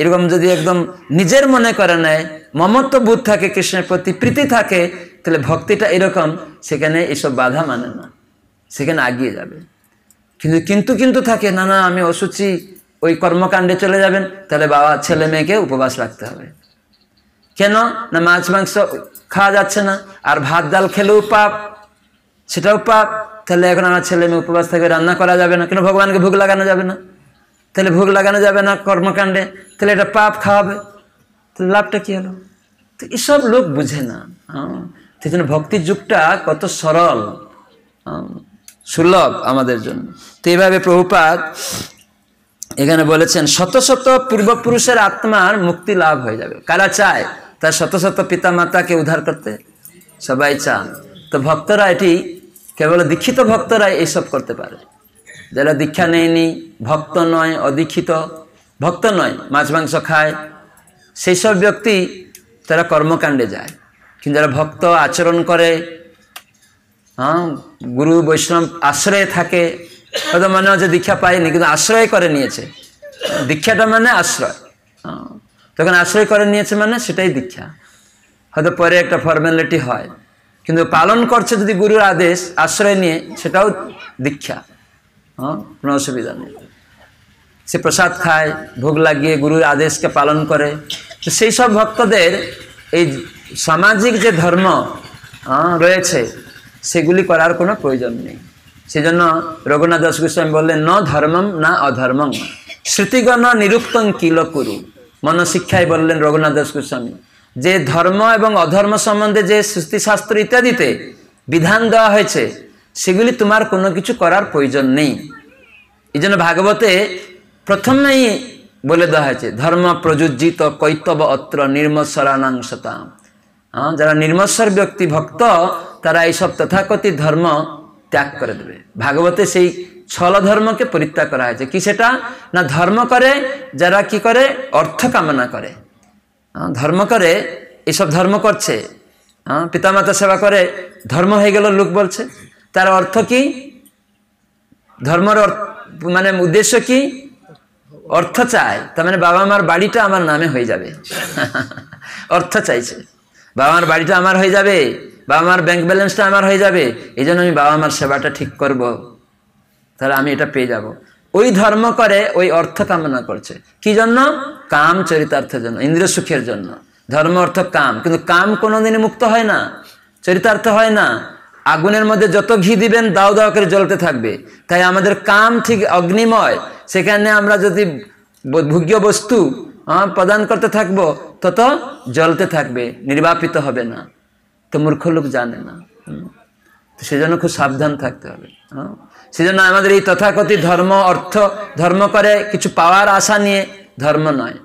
এরকম যদি একদম নিজের মনে করে নেয় মমত্ব বোধ থাকে কৃষ্ণের প্রতি প্রীতি থাকে তাহলে ভক্তিটা এরকম সেখানে এসব বাধা মানে না সেখানে আগিয়ে যাবে কিন্তু কিন্তু কিন্তু থাকে না না আমি অসুচি ওই কর্মকাণ্ডে চলে যাবেন তাহলে বাবা ছেলে মেয়েকে উপবাস রাখতে হবে কেন না মাছ মাংস খাওয়া যাচ্ছে না আর ভাত ডাল খেলেও পাপ সেটাও পাপ তাহলে এখন আমার ছেলে মেয়ে উপবাস থাকবে রান্না করা যাবে না কেন ভগবানকে ভোগ লাগানো যাবে না তাহলে ভোগ লাগানো যাবে না কর্মকাণ্ডে তাহলে এটা পাপ খাওয়াবে তাহলে লাভটা কী হলো তো এসব লোক বুঝে না হ্যাঁ সেই জন্য ভক্তির যুগটা কত সরল সুলভ আমাদের জন্য তো এইভাবে প্রভুপাত এখানে বলেছেন শত শত পূর্বপুরুষের আত্মার মুক্তি লাভ হয়ে যাবে কারা চায় তার শত শত পিতা মাতাকে উদ্ধার করতে সবাই চান তো ভক্তরা এটি কেবল দীক্ষিত ভক্তরা এইসব করতে পারে যারা দীক্ষা নেয়নি ভক্ত নয় অদীক্ষিত ভক্ত নয় মাছ মাংস খায় সেই সব ব্যক্তি তারা কর্মকাণ্ডে যায় কিন্তু যারা ভক্ত আচরণ করে হ্যাঁ গুরু বৈষ্ণব আশ্রয়ে থাকে হয়তো মনে হচ্ছে দীক্ষা পায়নি কিন্তু আশ্রয় করে নিয়েছে দীক্ষাটা মানে আশ্রয় তখন হ্যাঁ, আশ্রয় করে নিয়েছে মানে সেটাই দীক্ষা হয়তো পরে একটা ফর্ম্যালিটি হয় কিন্তু পালন করছে যদি গুরুর আদেশ আশ্রয় নিয়ে সেটাও দীক্ষা হ্যাঁ কোনো অসুবিধা নেই সে প্রসাদ খায় ভোগ লাগিয়ে গুরুর আদেশকে পালন করে তো সেই সব ভক্তদের এই সামাজিক যে ধর্ম হ্যাঁ, রয়েছে সেগুলি করার কোনো প্রয়োজন নেই সেজন্য রঘুনাথ দাস গোস্বামী বললেন ন ধর্মম না অধর্মম স্মৃতিগণ নিরুক্তং কিল কুরু মনশিক্ষায় বললেন রঘুনাথ দাস গোস্বামী যে ধর্ম এবং অধর্ম সম্বন্ধে যে স্মৃতিশাস্ত্র ইত্যাদিতে বিধান দেওয়া হয়েছে সেগুলি তোমার কোনো কিছু করার প্রয়োজন নেই এই জন্য ভাগবতে প্রথমেই বলে দেওয়া হয়েছে ধর্ম প্রযোজিত কৈতব অত্র নির্মসরানাংশতা যারা নির্মৎসর ব্যক্তি ভক্ত তারা এইসব তথাকথিত ধর্ম ত্যাগ করে দেবে ভাগবতে সেই ছল ধর্মকে পরিত্যাগ করা হয়েছে কি সেটা না ধর্ম করে যারা কি করে অর্থ কামনা করে ধর্ম করে এসব ধর্ম করছে পিতামাতা সেবা করে ধর্ম হয়ে গেল লোক বলছে তার অর্থ কি ধর্মর মানে উদ্দেশ্য কি অর্থ চায় তার মানে বাবা মার বাড়িটা আমার নামে হয়ে যাবে [LAUGHS] অর্থ চাইছে বাবা মার বাড়িটা আমার হয়ে যাবে বাবা মার ব্যাংক ব্যালেন্সটা আমার হয়ে যাবে এই জন্য আমি বাবা মার সেবাটা ঠিক করব। তাহলে আমি এটা পেয়ে যাব। ওই ধর্ম করে ওই অর্থ কামনা করছে কি জন্য কাম চরিতার্থের জন্য ইন্দ্রিয় সুখের জন্য ধর্ম অর্থ কাম কিন্তু কাম কোনোদিন মুক্ত হয় না চরিতার্থ হয় না আগুনের মধ্যে যত ঘি দিবেন দাও দাও করে জ্বলতে থাকবে তাই আমাদের কাম ঠিক অগ্নিময় সেখানে আমরা যদি ভোগ্য বস্তু প্রদান করতে থাকবো তত জ্বলতে থাকবে নির্বাপিত হবে না তো মূর্খ লোক জানে না তো সেজন্য খুব সাবধান থাকতে হবে সেজন্য আমাদের এই তথাকথিত ধর্ম অর্থ ধর্ম করে কিছু পাওয়ার আশা নিয়ে ধর্ম নয়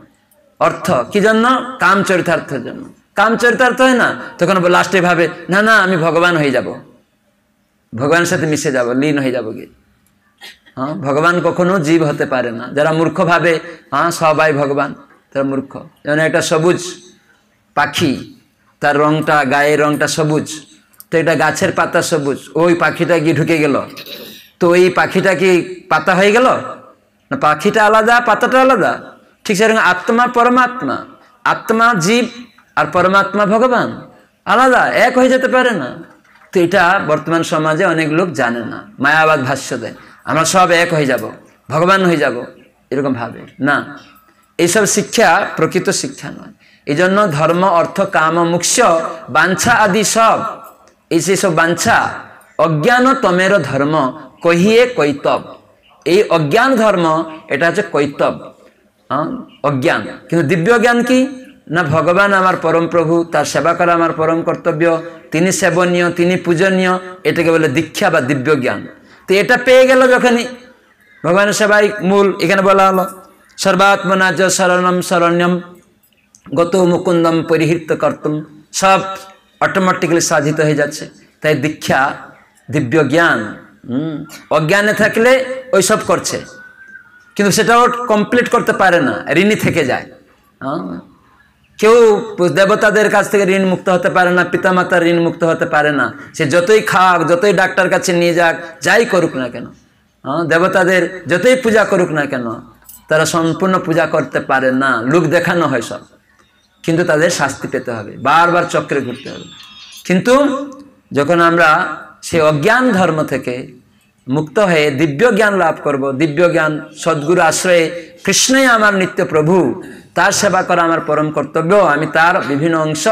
অর্থ কি জন্য কাম চরিতার্থের জন্য কাম চরিতার্থ হয় না তখন লাস্টে ভাবে না না আমি ভগবান হয়ে যাব ভগবানের সাথে মিশে যাব লীন হয়ে যাবো গিয়ে হ্যাঁ ভগবান কখনো জীব হতে পারে না যারা মূর্খ ভাবে হ্যাঁ সবাই ভগবান তারা মূর্খ যেমন একটা সবুজ পাখি তার রংটা গায়ের রংটা সবুজ তো এটা গাছের পাতা সবুজ ওই পাখিটা গিয়ে ঢুকে গেল তো এই পাখিটা কি পাতা হয়ে গেল না পাখিটা আলাদা পাতাটা আলাদা ঠিক সেরকম আত্মা পরমাত্মা আত্মা জীব আর পরমাত্মা ভগবান আলাদা এক হয়ে যেতে পারে না তো এটা বর্তমান সমাজে অনেক লোক জানে না মায়াবাদ ভাষ্য দেয় আমরা সব এক হয়ে যাব ভগবান হয়ে যাব এরকম ভাবে না এইসব শিক্ষা প্রকৃত শিক্ষা নয় এজন্য ধর্ম অর্থ কাম মুখ্য বাঞ্ছা আদি সব এই সেসব বাঞ্ছা অজ্ঞান তমের ধর্ম কহিয়ে কৈতব এই অজ্ঞান ধর্ম এটা হচ্ছে কৈতব অজ্ঞান কিন্তু দিব্য জ্ঞান কি না ভগবান আমার পরম প্রভু তার সেবা করা আমার পরম কর্তব্য তিনি সেবনীয় তিনি পূজনীয় এটাকে বলে দীক্ষা বা দিব্য জ্ঞান তো এটা পেয়ে গেল যখনই ভগবানের সেবাই মূল এখানে বলা হলো সর্বাত্মনাজ শরণম শরণ্যম গত মুকুন্দম পরিহিত কর্তম সব অটোমেটিক্যালি সাধিত হয়ে যাচ্ছে তাই দীক্ষা দিব্য জ্ঞান অজ্ঞানে থাকলে ওইসব করছে কিন্তু সেটাও কমপ্লিট করতে পারে না ঋণী থেকে যায় কেউ দেবতাদের কাছ থেকে ঋণ মুক্ত হতে পারে না পিতামাতার ঋণ মুক্ত হতে পারে না সে যতই খাক যতই ডাক্তার কাছে নিয়ে যাক যাই করুক না কেন দেবতাদের যতই পূজা করুক না কেন তারা সম্পূর্ণ পূজা করতে পারে না লোক দেখানো হয় সব কিন্তু তাদের শাস্তি পেতে হবে বারবার চক্রে ঘুরতে হবে কিন্তু যখন আমরা সে অজ্ঞান ধর্ম থেকে মুক্ত হয়ে দিব্য জ্ঞান লাভ করব দিব্য জ্ঞান সদ্গুরু আশ্রয়ে কৃষ্ণই আমার নিত্য প্রভু তার সেবা করা আমার পরম কর্তব্য আমি তার বিভিন্ন অংশ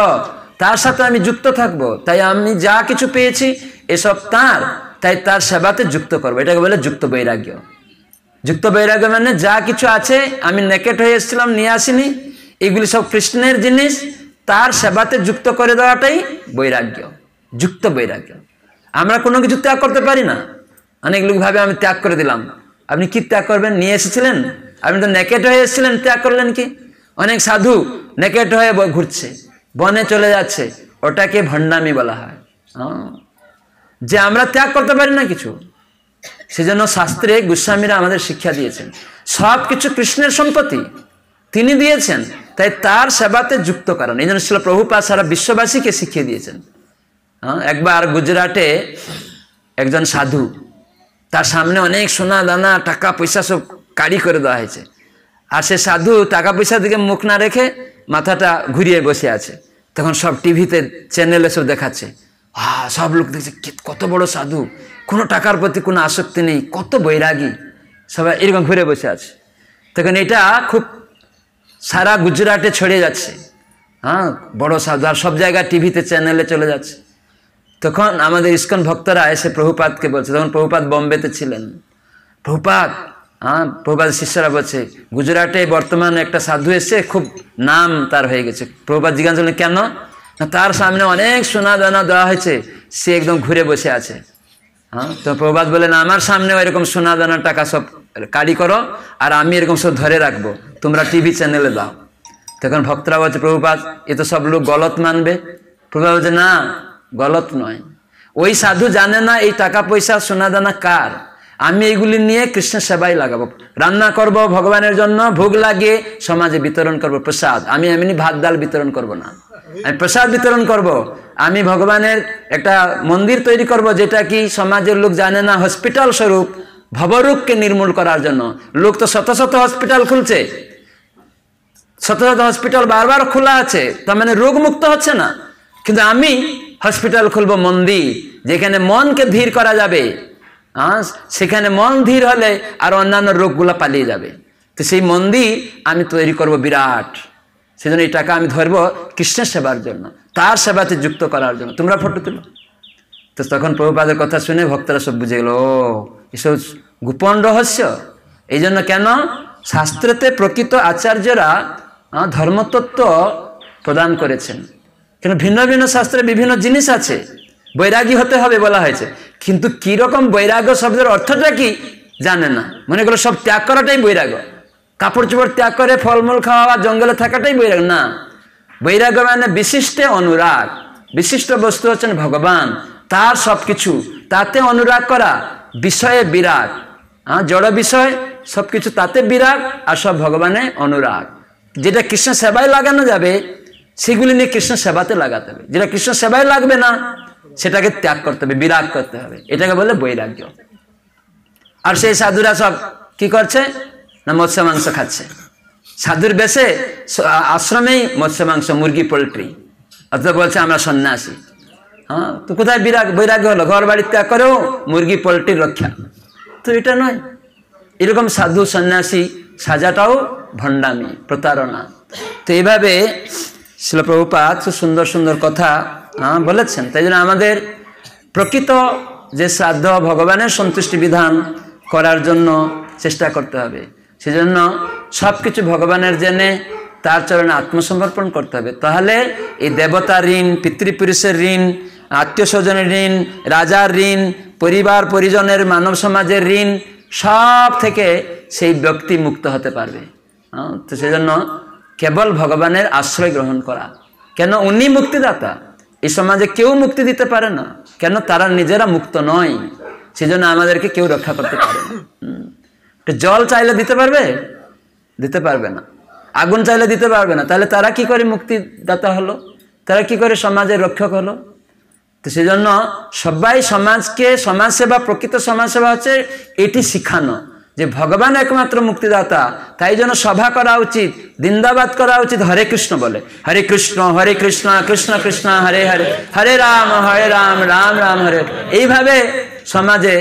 তার সাথে আমি যুক্ত থাকব তাই আমি যা কিছু পেয়েছি এসব তার তাই তার সেবাতে যুক্ত করব এটাকে বলে যুক্ত বৈরাগ্য যুক্ত বৈরাগ্য মানে যা কিছু আছে আমি নেকেট হয়ে এসেছিলাম নিয়ে আসিনি এগুলি সব কৃষ্ণের জিনিস তার সেবাতে যুক্ত করে দেওয়াটাই বৈরাগ্য যুক্ত বৈরাগ্য আমরা কোনো কিছু ত্যাগ করতে পারি না অনেক লোক ভাবে আমি ত্যাগ করে দিলাম আপনি কি ত্যাগ করবেন নিয়ে এসেছিলেন আপনি তো নেকেট হয়ে এসেছিলেন ত্যাগ করলেন কি অনেক সাধু নেকেট হয়ে ঘুরছে বনে চলে যাচ্ছে ওটাকে ভণ্ডামি বলা হয় যে আমরা ত্যাগ করতে পারি না কিছু সেজন্য শাস্ত্রে গোস্বামীরা আমাদের শিক্ষা দিয়েছেন সব কিছু কৃষ্ণের সম্পত্তি তিনি দিয়েছেন তাই তার সেবাতে যুক্ত কারণ এই জন্য ছিল প্রভুপা সারা বিশ্ববাসীকে শিখিয়ে দিয়েছেন হ্যাঁ, একবার গুজরাটে একজন সাধু তার সামনে অনেক সোনা দানা টাকা পয়সা সব কারি করে দেওয়া হয়েছে আর সে সাধু টাকা পয়সা দিকে মুখ না রেখে মাথাটা ঘুরিয়ে বসে আছে তখন সব টিভিতে চ্যানেলে সব দেখাচ্ছে হা সব লোক দেখছে কত বড় সাধু কোনো টাকার প্রতি কোনো আসক্তি নেই কত বৈরাগী সবাই এরকম ঘুরে বসে আছে তখন এটা খুব সারা গুজরাটে ছড়িয়ে যাচ্ছে হ্যাঁ বড় সাজার সব জায়গায় টিভিতে চ্যানেলে চলে যাচ্ছে তখন আমাদের ইস্কন ভক্তরা এসে প্রভুপাতকে বলছে তখন প্রভুপাত বম্বেতে ছিলেন প্রভুপাত হ্যাঁ প্রভুপাত শিষ্যরা বলছে গুজরাটে বর্তমানে একটা সাধু এসে খুব নাম তার হয়ে গেছে প্রভুপাত জিজ্ঞাসা কেন তার সামনে অনেক সোনা দানা দেওয়া হয়েছে সে একদম ঘুরে বসে আছে হ্যাঁ তো প্রভাত বলেন আমার সামনেও এরকম সোনা দানা টাকা সব কারি করো আর আমি এরকম সব ধরে রাখবো তোমরা টিভি চ্যানেলে দাও তখন ভক্তরা বলছে প্রভুপাত এ তো সব লোক গলত মানবে প্রভুপাত বলছে না গলত নয় ওই সাধু জানে না এই টাকা পয়সা সোনা দানা কার আমি এইগুলি নিয়ে কৃষ্ণ সেবাই লাগাবো রান্না করব ভগবানের জন্য ভোগ লাগিয়ে সমাজে বিতরণ করব প্রসাদ আমি এমনি ভাত ডাল বিতরণ করব না আমি প্রসাদ বিতরণ করব। আমি ভগবানের একটা মন্দির তৈরি করব যেটা কি সমাজের লোক জানে না হসপিটাল স্বরূপ ভবরোগকে নির্মূল করার জন্য লোক তো শত শত হসপিটাল খুলছে শত শত হসপিটাল বারবার খোলা আছে তার মানে রোগ মুক্ত হচ্ছে না কিন্তু আমি হসপিটাল খুলবো মন্দির যেখানে মনকে ধীর করা যাবে সেখানে মন ধীর হলে আর অন্যান্য রোগগুলো পালিয়ে যাবে তো সেই মন্দির আমি তৈরি করব বিরাট সেজন্য এই টাকা আমি ধরবো কৃষ্ণের সেবার জন্য তার সেবাতে যুক্ত করার জন্য তোমরা ফটো তুলো তো তখন প্রভুপাদের কথা শুনে ভক্তরা সব বুঝে গেলো এসব গোপন রহস্য এই জন্য কেন শাস্ত্রেতে প্রকৃত আচার্যরা ধর্মতত্ত্ব প্রদান করেছেন কেন ভিন্ন ভিন্ন শাস্ত্রে বিভিন্ন জিনিস আছে বৈরাগী হতে হবে বলা হয়েছে কিন্তু কীরকম বৈরাগ্য শব্দের অর্থটা কি জানে না মনে করো সব ত্যাগ করাটাই বৈরাগ্য কাপড় চোপড় ত্যাগ করে ফলমূল খাওয়া জঙ্গলে থাকাটাই বৈরাগ না বৈরাগ্য মানে বিশিষ্ট অনুরাগ বিশিষ্ট বস্তু হচ্ছেন ভগবান তার সব কিছু তাতে অনুরাগ করা বিষয়ে বিরাগ হ্যাঁ জড় বিষয় সব কিছু তাতে বিরাগ আর সব ভগবানের অনুরাগ যেটা কৃষ্ণ সেবায় লাগানো যাবে সেগুলি নিয়ে কৃষ্ণ সেবাতে লাগাতে হবে যেটা কৃষ্ণ সেবায় লাগবে না সেটাকে ত্যাগ করতে হবে বিরাগ করতে হবে এটাকে বলে বৈরাগ্য আর সেই সাধুরা সব কি করছে না মৎস্য মাংস খাচ্ছে সাধুর বেশে আশ্রমেই মৎস্য মাংস মুরগি পোলট্রি অথবা বলছে আমরা সন্ন্যাসী হ্যাঁ তো কোথায় বিরাগ বৈরাগ্য হলো ঘর বাড়ি ত্যাগ করেও মুরগি পোলট্রির রক্ষা তো এটা নয় এরকম সাধু সন্ন্যাসী সাজাটাও ভণ্ডামি প্রতারণা তো এইভাবে শিলপ্রভুপাত সুন্দর সুন্দর কথা হ্যাঁ বলেছেন তাই জন্য আমাদের প্রকৃত যে শ্রাদ্ধ ভগবানের সন্তুষ্টি বিধান করার জন্য চেষ্টা করতে হবে সেজন্য সব কিছু ভগবানের জেনে তার চরণে আত্মসমর্পণ করতে হবে তাহলে এই দেবতা ঋণ পিতৃপুরুষের ঋণ আত্মীয় স্বজনের ঋণ রাজার ঋণ পরিবার পরিজনের মানব সমাজের ঋণ সব থেকে সেই ব্যক্তি মুক্ত হতে পারবে তো সেজন্য কেবল ভগবানের আশ্রয় গ্রহণ করা কেন উনি মুক্তিদাতা এই সমাজে কেউ মুক্তি দিতে পারে না কেন তারা নিজেরা মুক্ত নয় সেজন্য আমাদেরকে কেউ রক্ষা করতে পারে জল চাইলে দিতে পারবে দিতে পারবে না আগুন চাইলে দিতে পারবে না তাহলে তারা কি করে মুক্তিদাতা হলো তারা কি করে সমাজের রক্ষক হলো তো সেই জন্য সবাই সমাজকে সমাজসেবা প্রকৃত সমাজসেবা হচ্ছে এটি শিখানো যে ভগবান একমাত্র মুক্তিদাতা তাই জন্য সভা করা উচিত দিন্দাবাদ করা উচিত হরে কৃষ্ণ বলে হরে কৃষ্ণ হরে কৃষ্ণ কৃষ্ণ কৃষ্ণ হরে হরে হরে রাম হরে রাম রাম রাম হরে এইভাবে সমাজে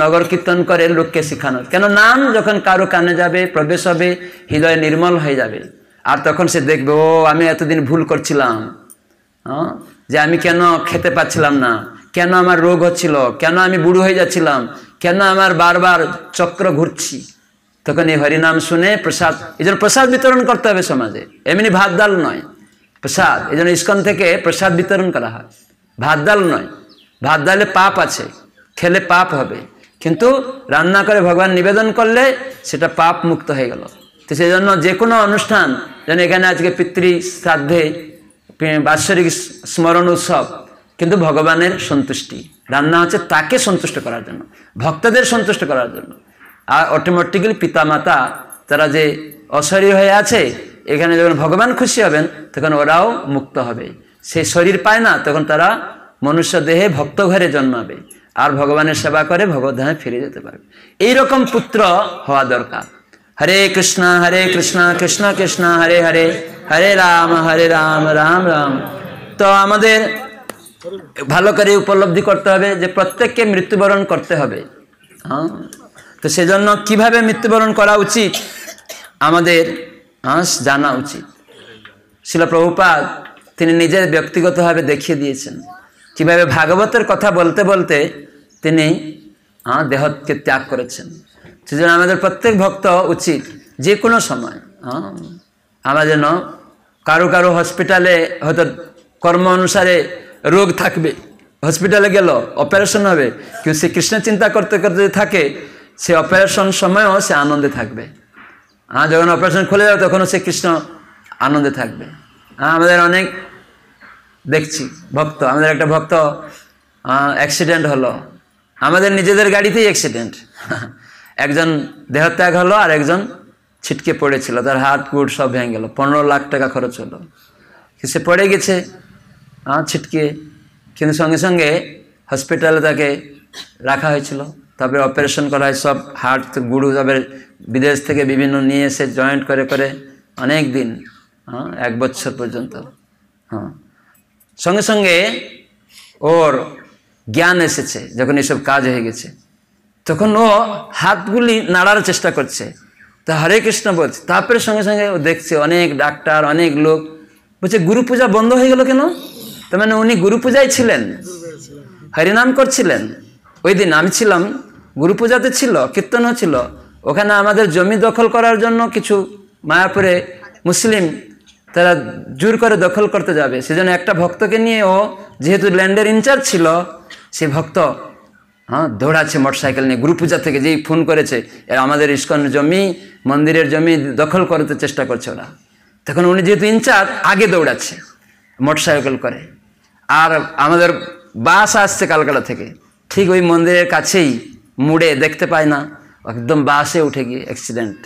নগর কীর্তন করে লোককে শিখানো কেন নাম যখন কারো কানে যাবে প্রবেশ হবে হৃদয় নির্মল হয়ে যাবে আর তখন সে দেখবে ও আমি এতদিন ভুল করছিলাম হ্যাঁ যে আমি কেন খেতে পাচ্ছিলাম না কেন আমার রোগ হচ্ছিল কেন আমি বুড়ো হয়ে যাচ্ছিলাম কেন আমার বারবার চক্র ঘুরছি তখন এই হরিনাম শুনে প্রসাদ এই জন্য প্রসাদ বিতরণ করতে হবে সমাজে এমনি ভাত ডাল নয় প্রসাদ এই জন্য ইস্কন থেকে প্রসাদ বিতরণ করা হয় ভাত ডাল নয় ভাত ডালে পাপ আছে খেলে পাপ হবে কিন্তু রান্না করে ভগবান নিবেদন করলে সেটা পাপ মুক্ত হয়ে গেল তো সেই জন্য যে কোনো অনুষ্ঠান যেন এখানে আজকে পিতৃ শ্রাদ্ধে বাৎসরিক স্মরণ উৎসব কিন্তু ভগবানের সন্তুষ্টি রান্না হচ্ছে তাকে সন্তুষ্ট করার জন্য ভক্তদের সন্তুষ্ট করার জন্য আর অটোমেটিক্যালি পিতামাতা তারা যে অশরীর হয়ে আছে এখানে যখন ভগবান খুশি হবেন তখন ওরাও মুক্ত হবে সে শরীর পায় না তখন তারা মনুষ্য দেহে ভক্ত ঘরে জন্মাবে আর ভগবানের সেবা করে ভগবধামে ফিরে যেতে পারবে এইরকম পুত্র হওয়া দরকার হরে কৃষ্ণ হরে কৃষ্ণ কৃষ্ণ কৃষ্ণ হরে হরে হরে রাম হরে রাম রাম রাম তো আমাদের ভালো করে উপলব্ধি করতে হবে যে প্রত্যেককে মৃত্যুবরণ করতে হবে হ্যাঁ তো সেজন্য কিভাবে মৃত্যুবরণ করা উচিত আমাদের হ্যাঁ, জানা উচিত শিল প্রভুপাদ তিনি নিজের ব্যক্তিগতভাবে দেখিয়ে দিয়েছেন কিভাবে ভাগবতের কথা বলতে বলতে তিনি হ্যাঁ, দেহকে ত্যাগ করেছেন সেজন্য আমাদের প্রত্যেক ভক্ত উচিত যে কোনো সময় হ্যাঁ, আমরা যেন কারো কারো হসপিটালে হয়তো কর্ম অনুসারে রোগ থাকবে হসপিটালে গেল অপারেশন হবে কিন্তু সে কৃষ্ণ চিন্তা করতে করতে থাকে সে অপারেশন সময়ও সে আনন্দে থাকবে হ্যাঁ যখন অপারেশন খুলে যাবে তখনও সে কৃষ্ণ আনন্দে থাকবে হ্যাঁ আমাদের অনেক দেখছি ভক্ত আমাদের একটা ভক্ত অ্যাক্সিডেন্ট হলো আমাদের নিজেদের গাড়িতেই অ্যাক্সিডেন্ট [LAUGHS] একজন দেহত্যাগ হলো আর একজন ছিটকে পড়েছিল তার হাত গুড় সব ভেঙে গেল পনেরো লাখ টাকা খরচ হলো সে পড়ে গেছে হ্যাঁ ছিটকে কিন্তু সঙ্গে সঙ্গে হসপিটালে তাকে রাখা হয়েছিল তারপরে অপারেশন করা হয় সব হার্ট গুড়ু তারপরে বিদেশ থেকে বিভিন্ন নিয়ে এসে জয়েন্ট করে করে অনেক দিন হ্যাঁ এক বছর পর্যন্ত হ্যাঁ সঙ্গে সঙ্গে ওর জ্ঞান এসেছে যখন এসব কাজ হয়ে গেছে তখন ও হাতগুলি নাড়ার চেষ্টা করছে তা হরে কৃষ্ণ বলছে তারপরে সঙ্গে সঙ্গে ও দেখছে অনেক ডাক্তার অনেক লোক বলছে গুরু পূজা বন্ধ হয়ে গেল কেন তার মানে উনি গুরু পূজায় ছিলেন হরিনাম করছিলেন ওই দিন আমি ছিলাম গুরু পূজাতে ছিল কীর্তন ছিল ওখানে আমাদের জমি দখল করার জন্য কিছু মায়াপুরে মুসলিম তারা জোর করে দখল করতে যাবে সেজন্য একটা ভক্তকে নিয়ে ও যেহেতু ল্যান্ডের ইনচার্জ ছিল সে ভক্ত হ্যাঁ দৌড়াচ্ছে মোটরসাইকেল নিয়ে গুরু পূজা থেকে যেই ফোন করেছে এরা আমাদের ইস্কন জমি মন্দিরের জমি দখল করতে চেষ্টা করছে ওরা তখন উনি যেহেতু ইনচার্জ আগে দৌড়াচ্ছে মোটরসাইকেল করে আর আমাদের বাস আসছে কালকাটা থেকে ঠিক ওই মন্দিরের কাছেই মুড়ে দেখতে পায় না একদম বাসে উঠে গিয়ে অ্যাক্সিডেন্ট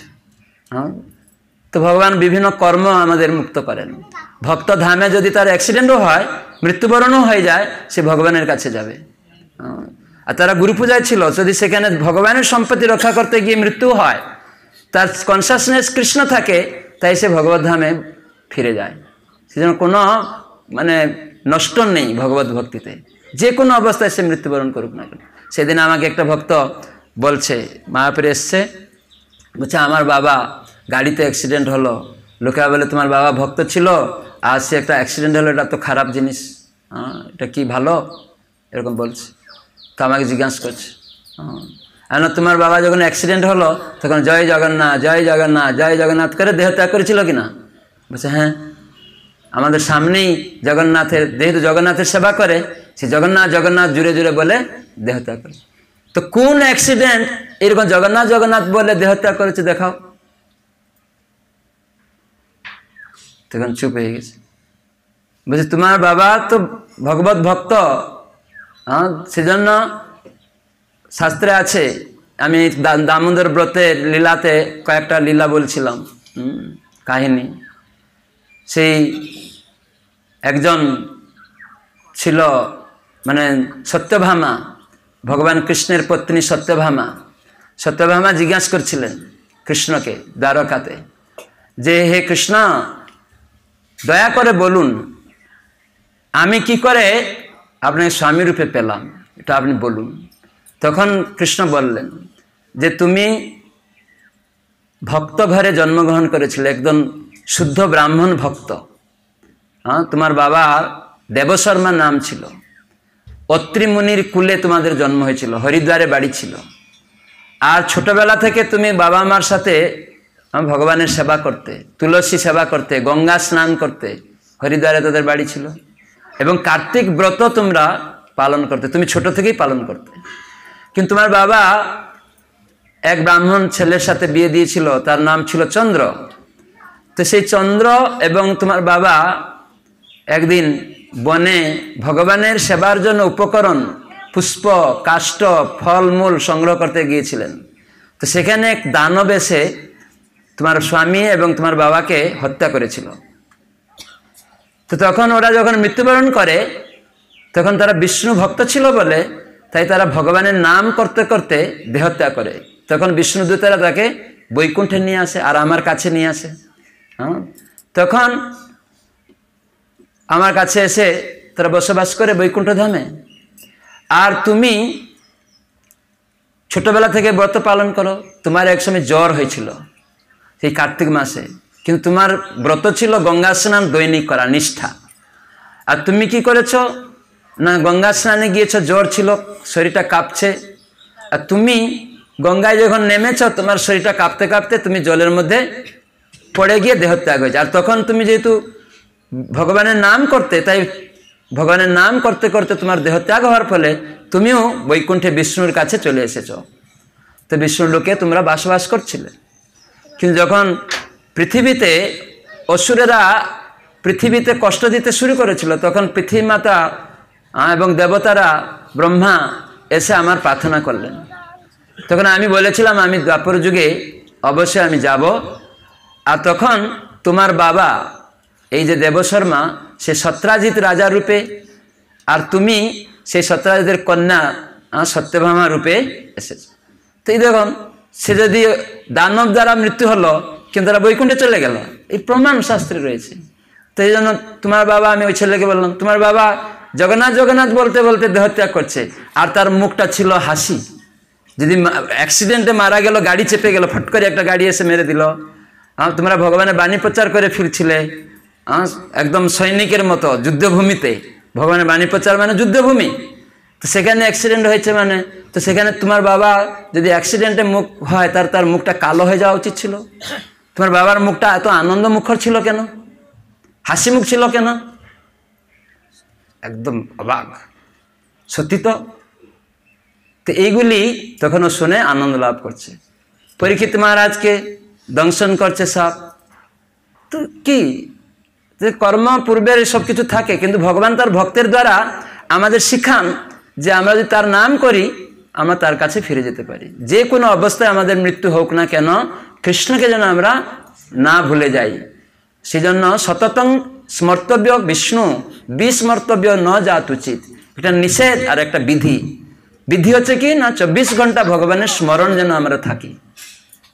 হ্যাঁ তো ভগবান বিভিন্ন কর্ম আমাদের মুক্ত করেন ভক্ত ধামে যদি তার অ্যাক্সিডেন্টও হয় মৃত্যুবরণও হয়ে যায় সে ভগবানের কাছে যাবে হ্যাঁ? আর তারা গুরু পূজায় ছিল যদি সেখানে ভগবানের সম্পত্তি রক্ষা করতে গিয়ে মৃত্যু হয় তার কনসাসনেস কৃষ্ণ থাকে তাই সে ভগবত ধামে ফিরে যায় সেজন্য কোনো মানে নষ্ট নেই ভগবত ভক্তিতে যে কোনো অবস্থায় সে মৃত্যুবরণ করুক না কেন সেদিন আমাকে একটা ভক্ত বলছে মায়াপুরে এসছে বলছে আমার বাবা গাড়িতে অ্যাক্সিডেন্ট হলো লোকেরা বলে তোমার বাবা ভক্ত ছিল আর সে একটা অ্যাক্সিডেন্ট হলো এটা তো খারাপ জিনিস হ্যাঁ এটা কি ভালো এরকম বলছে তো আমাকে জিজ্ঞাসা করছে না তোমার বাবা যখন অ্যাক্সিডেন্ট হলো তখন জয় জগন্নাথ জয় জগন্নাথ জয় জগন্নাথ করে দেহ ত্যাগ করেছিল কিনা বলছে হ্যাঁ আমাদের সামনেই জগন্নাথের যেহেতু জগন্নাথের সেবা করে সে জগন্নাথ জগন্নাথ জুড়ে জুড়ে বলে দেহ ত্যাগ করে তো কোন অ্যাক্সিডেন্ট এরকম জগন্নাথ জগন্নাথ বলে দেহ ত্যাগ করেছে দেখাও তখন চুপ হয়ে গেছে বলছে তোমার বাবা তো ভগবত ভক্ত হ্যাঁ, সেজন্য শাস্ত্রে আছে আমি দামোদর ব্রতের লীলাতে কয়েকটা লীলা বলছিলাম কাহিনী সেই একজন ছিল মানে সত্যভামা ভগবান কৃষ্ণের পত্নী সত্যভামা সত্যভামা জিজ্ঞাসা করছিলেন কৃষ্ণকে দ্বারকাতে যে হে কৃষ্ণ দয়া করে বলুন আমি কি করে আপনাকে স্বামীরূপে পেলাম এটা আপনি বলুন তখন কৃষ্ণ বললেন যে তুমি ভক্ত ঘরে জন্মগ্রহণ করেছিলে একদম শুদ্ধ ব্রাহ্মণ ভক্ত হ্যাঁ তোমার বাবা দেবশর্মা নাম ছিল অত্রিমুনির কুলে তোমাদের জন্ম হয়েছিল হরিদ্বারে বাড়ি ছিল আর ছোটবেলা থেকে তুমি বাবা মার সাথে হ্যাঁ, ভগবানের সেবা করতে তুলসী সেবা করতে গঙ্গা স্নান করতে হরিদ্বারে তাদের বাড়ি ছিল এবং কার্তিক ব্রত তোমরা পালন করতে তুমি ছোট থেকেই পালন করতে কিন্তু তোমার বাবা এক ব্রাহ্মণ ছেলের সাথে বিয়ে দিয়েছিল তার নাম ছিল চন্দ্র তো সেই চন্দ্র এবং তোমার বাবা একদিন বনে ভগবানের সেবার জন্য উপকরণ পুষ্প কাষ্ট ফলমূল সংগ্রহ করতে গিয়েছিলেন তো সেখানে এক দানব এসে তোমার স্বামী এবং তোমার বাবাকে হত্যা করেছিল তো তখন ওরা যখন মৃত্যুবরণ করে তখন তারা বিষ্ণু ভক্ত ছিল বলে তাই তারা ভগবানের নাম করতে করতে দেহত্যাগ করে তখন বিষ্ণুদূতেরা তাকে বৈকুণ্ঠে নিয়ে আসে আর আমার কাছে নিয়ে আসে হ্যাঁ তখন আমার কাছে এসে তারা বসবাস করে বৈকুণ্ঠ ধামে আর তুমি ছোটবেলা থেকে ব্রত পালন করো তোমার একসময় জ্বর হয়েছিল সেই কার্তিক মাসে কিন্তু তোমার ব্রত ছিল গঙ্গা স্নান দৈনিক করা নিষ্ঠা আর তুমি কি করেছো না গঙ্গা স্নানে গিয়েছো জ্বর ছিল শরীরটা কাঁপছে আর তুমি গঙ্গায় যখন নেমেছ তোমার শরীরটা কাঁপতে কাঁপতে তুমি জলের মধ্যে পড়ে গিয়ে দেহত্যাগ হয়েছে আর তখন তুমি যেহেতু ভগবানের নাম করতে তাই ভগবানের নাম করতে করতে তোমার দেহত্যাগ হওয়ার ফলে তুমিও বৈকুণ্ঠে বিষ্ণুর কাছে চলে এসেছ তো বিষ্ণুর লোকে তোমরা বাসবাস করছিলে কিন্তু যখন পৃথিবীতে অসুরেরা পৃথিবীতে কষ্ট দিতে শুরু করেছিল তখন পৃথিবী মাতা এবং দেবতারা ব্রহ্মা এসে আমার প্রার্থনা করলেন তখন আমি বলেছিলাম আমি দ্বাপর যুগে অবশ্যই আমি যাব আর তখন তোমার বাবা এই যে দেবশর্মা সে সত্রাজিৎ রাজা রূপে আর তুমি সেই সত্রাজিতের কন্যা সত্যভামা রূপে এসেছ তো এই দেখুন সে যদি দানব দ্বারা মৃত্যু হলো কিন্তু তারা বৈকুণ্ঠে চলে গেল এই প্রমাণ শাস্ত্রে রয়েছে তো এই জন্য তোমার বাবা আমি ওই ছেলেকে বললাম তোমার বাবা জগন্নাথ জগন্নাথ বলতে বলতে দেহত্যাগ করছে আর তার মুখটা ছিল হাসি যদি অ্যাক্সিডেন্টে মারা গেল গাড়ি চেপে গেল ফট করে একটা গাড়ি এসে মেরে দিল তোমরা ভগবানের বাণী প্রচার করে ফিরছিলে একদম সৈনিকের মতো যুদ্ধভূমিতে ভগবানের বাণী প্রচার মানে যুদ্ধভূমি তো সেখানে অ্যাক্সিডেন্ট হয়েছে মানে তো সেখানে তোমার বাবা যদি অ্যাক্সিডেন্টে মুখ হয় তার তার মুখটা কালো হয়ে যাওয়া উচিত ছিল তোমার বাবার মুখটা এত আনন্দ মুখর ছিল কেন হাসি মুখ ছিল কেন একদম অবাক সত্যি তো তো এইগুলি তখনও শুনে আনন্দ লাভ করছে পরীক্ষিত মহারাজকে দংশন করছে সব তো কি যে কর্ম পূর্বের সব কিছু থাকে কিন্তু ভগবান তার ভক্তের দ্বারা আমাদের শিখান যে আমরা যদি তার নাম করি আমরা তার কাছে ফিরে যেতে পারি যে কোনো অবস্থায় আমাদের মৃত্যু হোক না কেন কৃষ্ণকে যেন আমরা না ভুলে যাই সেজন্য সততং স্মর্তব্য বিষ্ণু বিস্মর্তব্য ন যাওয়া উচিত এটা নিষেধ আর একটা বিধি বিধি হচ্ছে কি না চব্বিশ ঘন্টা ভগবানের স্মরণ যেন আমরা থাকি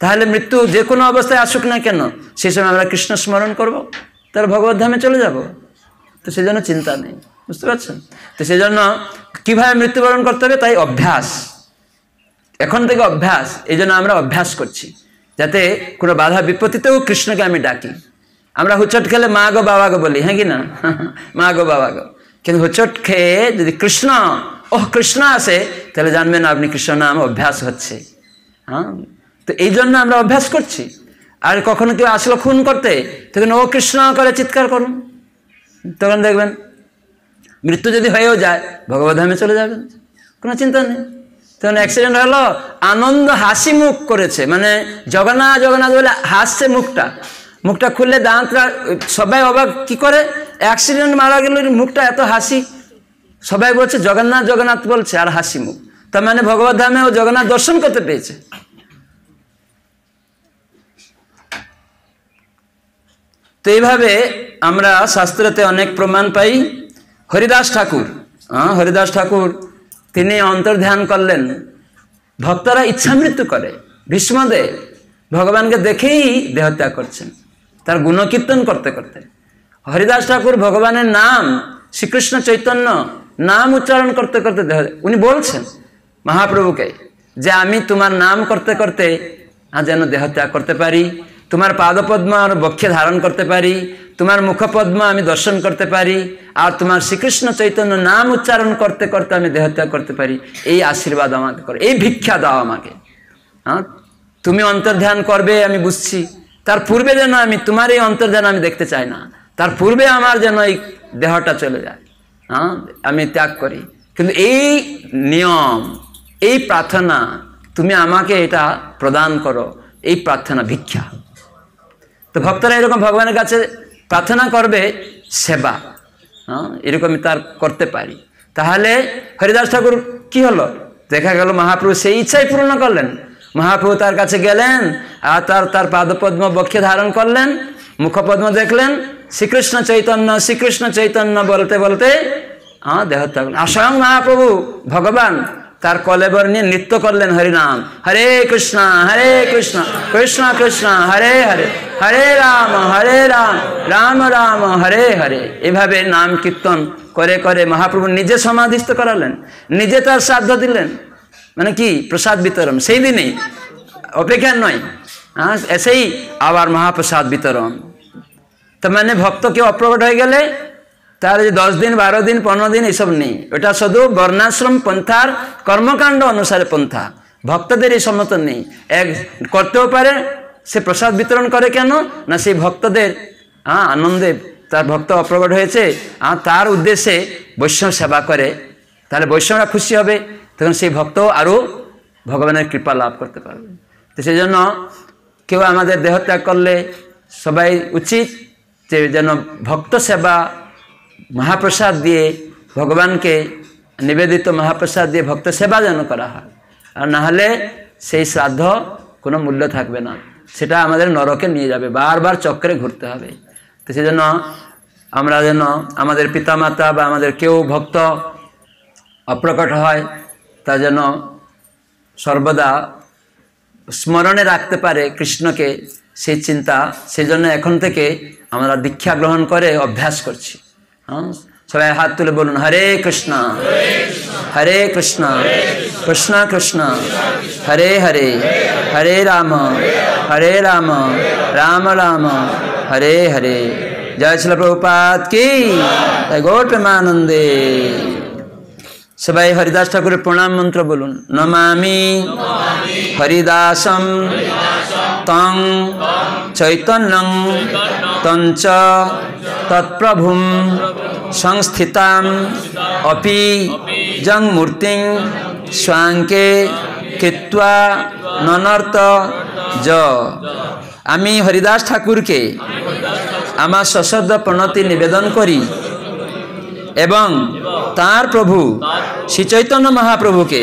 তাহলে মৃত্যু যে কোনো অবস্থায় আসুক না কেন সেই সময় আমরা কৃষ্ণ স্মরণ করব তার ভগবত ধামে চলে যাব তো সেজন্য চিন্তা নেই বুঝতে পারছেন তো সেজন্য কীভাবে মৃত্যুবরণ করতে হবে তাই অভ্যাস এখন থেকে অভ্যাস এই জন্য আমরা অভ্যাস করছি যাতে কোনো বাধা বিপত্তিতেও কৃষ্ণকে আমি ডাকি আমরা হুচট খেলে মা গো বাবা গো বলি হ্যাঁ কি না [LAUGHS] মা গো বাবা গো কিন্তু হুচট খেয়ে যদি কৃষ্ণ ও কৃষ্ণ আসে তাহলে জানবেন আপনি কৃষ্ণ নাম অভ্যাস হচ্ছে হ্যাঁ তো এই জন্য আমরা অভ্যাস করছি আর কখনো কেউ আসলো খুন করতে তখন ও কৃষ্ণ করে চিৎকার করুন তখন দেখবেন মৃত্যু যদি হয়েও যায় ভগবধামে চলে যাবেন কোনো চিন্তা নেই তখন অ্যাক্সিডেন্ট হলো আনন্দ হাসি মুখ করেছে মানে জগন্নাথ জগন্নাথ বলে হাসছে মুখটা মুখটা খুললে দাঁতরা সবাই অবাক কি করে অ্যাক্সিডেন্ট মারা গেল মুখটা এত হাসি সবাই বলছে জগন্নাথ জগন্নাথ বলছে আর হাসি মুখ তার মানে ভগবত ধামে ও জগন্নাথ দর্শন করতে পেয়েছে তো এইভাবে আমরা শাস্ত্রতে অনেক প্রমাণ পাই হরিদাস ঠাকুর হ্যাঁ হরিদাস ঠাকুর তিনি অন্তর্ধান করলেন ভক্তরা ইচ্ছা মৃত্যু করে ভীষ্মদেব ভগবানকে দেখেই দেহত্যাগ করছেন তার গুণকীর্তন করতে করতে হরিদাস ঠাকুর ভগবানের নাম শ্রীকৃষ্ণ চৈতন্য নাম উচ্চারণ করতে করতে দেহ উনি বলছেন মহাপ্রভুকে যে আমি তোমার নাম করতে করতে যেন দেহত্যাগ করতে পারি তোমার পাদপদ্ম আমার বক্ষে ধারণ করতে পারি তোমার মুখপদ্ম আমি দর্শন করতে পারি আর তোমার শ্রীকৃষ্ণ চৈতন্য নাম উচ্চারণ করতে করতে আমি দেহত্যাগ করতে পারি এই আশীর্বাদ আমাকে করো এই ভিক্ষা দাও আমাকে হ্যাঁ তুমি অন্তর্ধান করবে আমি বুঝছি তার পূর্বে যেন আমি তোমার এই অন্তর্ধান আমি দেখতে চাই না তার পূর্বে আমার যেন এই দেহটা চলে যায় হ্যাঁ আমি ত্যাগ করি কিন্তু এই নিয়ম এই প্রার্থনা তুমি আমাকে এটা প্রদান করো এই প্রার্থনা ভিক্ষা তো ভক্তরা এরকম ভগবানের কাছে প্রার্থনা করবে সেবা হ্যাঁ, এরকমই তার করতে পারি তাহলে হরিদাস ঠাকুর কি হলো দেখা গেল মহাপ্রভু সেই ইচ্ছাই পূর্ণ করলেন মহাপ্রভু তার কাছে গেলেন আর তার তার পাদপদ্ম বক্ষে ধারণ করলেন মুখপদ্ম দেখলেন শ্রীকৃষ্ণ চৈতন্য শ্রীকৃষ্ণ চৈতন্য বলতে বলতে দেহ আর স্বয়ং মহাপ্রভু ভগবান তার কলেবর নিয়ে নৃত্য করলেন হরিনাম হরে কৃষ্ণ হরে কৃষ্ণ কৃষ্ণ কৃষ্ণ হরে হরে হরে রাম হরে রাম রাম রাম হরে হরে এভাবে নাম কীর্তন করে করে মহাপ্রভু নিজে সমাধিস্থ করালেন নিজে তার শ্রাদ্ধ দিলেন মানে কি প্রসাদ বিতরণ সেই দিনেই অপেক্ষা নয় হ্যাঁ এসেই আবার মহাপ্রসাদ বিতরণ তো মানে ভক্ত কেউ অপ্রকট হয়ে গেলে তার দশ দিন বারো দিন পনেরো দিন এসব নেই ওটা শুধু বর্ণাশ্রম পন্থার কর্মকাণ্ড অনুসারে পন্থা ভক্তদের এই সম্মত নেই এক করতেও পারে সে প্রসাদ বিতরণ করে কেন না সেই ভক্তদের হ্যাঁ আনন্দে তার ভক্ত অপ্রগট হয়েছে আর তার উদ্দেশ্যে বৈষ্ণব সেবা করে তাহলে বৈষ্ণবরা খুশি হবে তখন সেই ভক্ত আরও ভগবানের কৃপা লাভ করতে পারবে তো সেই জন্য কেউ আমাদের দেহত্যাগ করলে সবাই উচিত যে যেন ভক্ত সেবা মহাপ্রসাদ দিয়ে ভগবানকে নিবেদিত মহাপ্রসাদ দিয়ে ভক্ত সেবা যেন করা হয় আর নাহলে সেই শ্রাদ্ধ কোনো মূল্য থাকবে না সেটা আমাদের নরকে নিয়ে যাবে বারবার চক্রে ঘুরতে হবে তো সেজন্য আমরা যেন আমাদের পিতামাতা বা আমাদের কেউ ভক্ত অপ্রকট হয় তা যেন সর্বদা স্মরণে রাখতে পারে কৃষ্ণকে সেই চিন্তা সেজন্য এখন থেকে আমরা দীক্ষা গ্রহণ করে অভ্যাস করছি हाँ সবাই হাত তুলে বলুন হরে কৃষ্ণা হরে কৃষ্ণা কৃষ্ণা কৃষ্ণা হরে হরে হরে রাম হরে রাম রাম রাম হরে হরে জয় শিল প্রভুপাত কি গৌর প্রেমানন্দে সবাই হরিদাস ঠাকুরের প্রণাম মন্ত্র বলুন নমামি হরিদাসম তং চৈতন্যং তঞ্চ তৎপ্রভুম সংস্থিতাম অপি জংমূর্তিং স্বাঙ্কে কেত্বা ননর্ত জ আমি হরিদাস ঠাকুরকে আমার সশব্দ প্রণতি নিবেদন করি এবং তার প্রভু শ্রী চৈতন্য মহাপ্রভুকে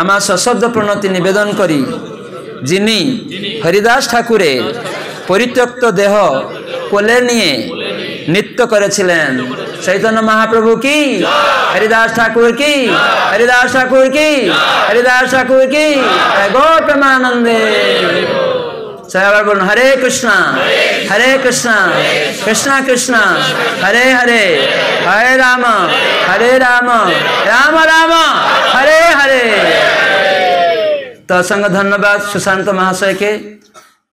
আমার সশব্দ প্রণতি নিবেদন করি যিনি হরিদাস ঠাকুরের পরিত্যক্ত দেহ কোলে নিয়ে নৃত্য করেছিলেন চৈতন্য মহাপ্রভু কি হরিদাস ঠাকুর কি হরিদাস ঠাকুর কি হরিদাস ঠাকুর কি গো হরে কৃষ্ণ হরে কৃষ্ণ কৃষ্ণ কৃষ্ণ হরে হরে হরে রাম হরে রাম রাম রাম হরে হরে तो असंग धन्यवाद सुशांत महाशय के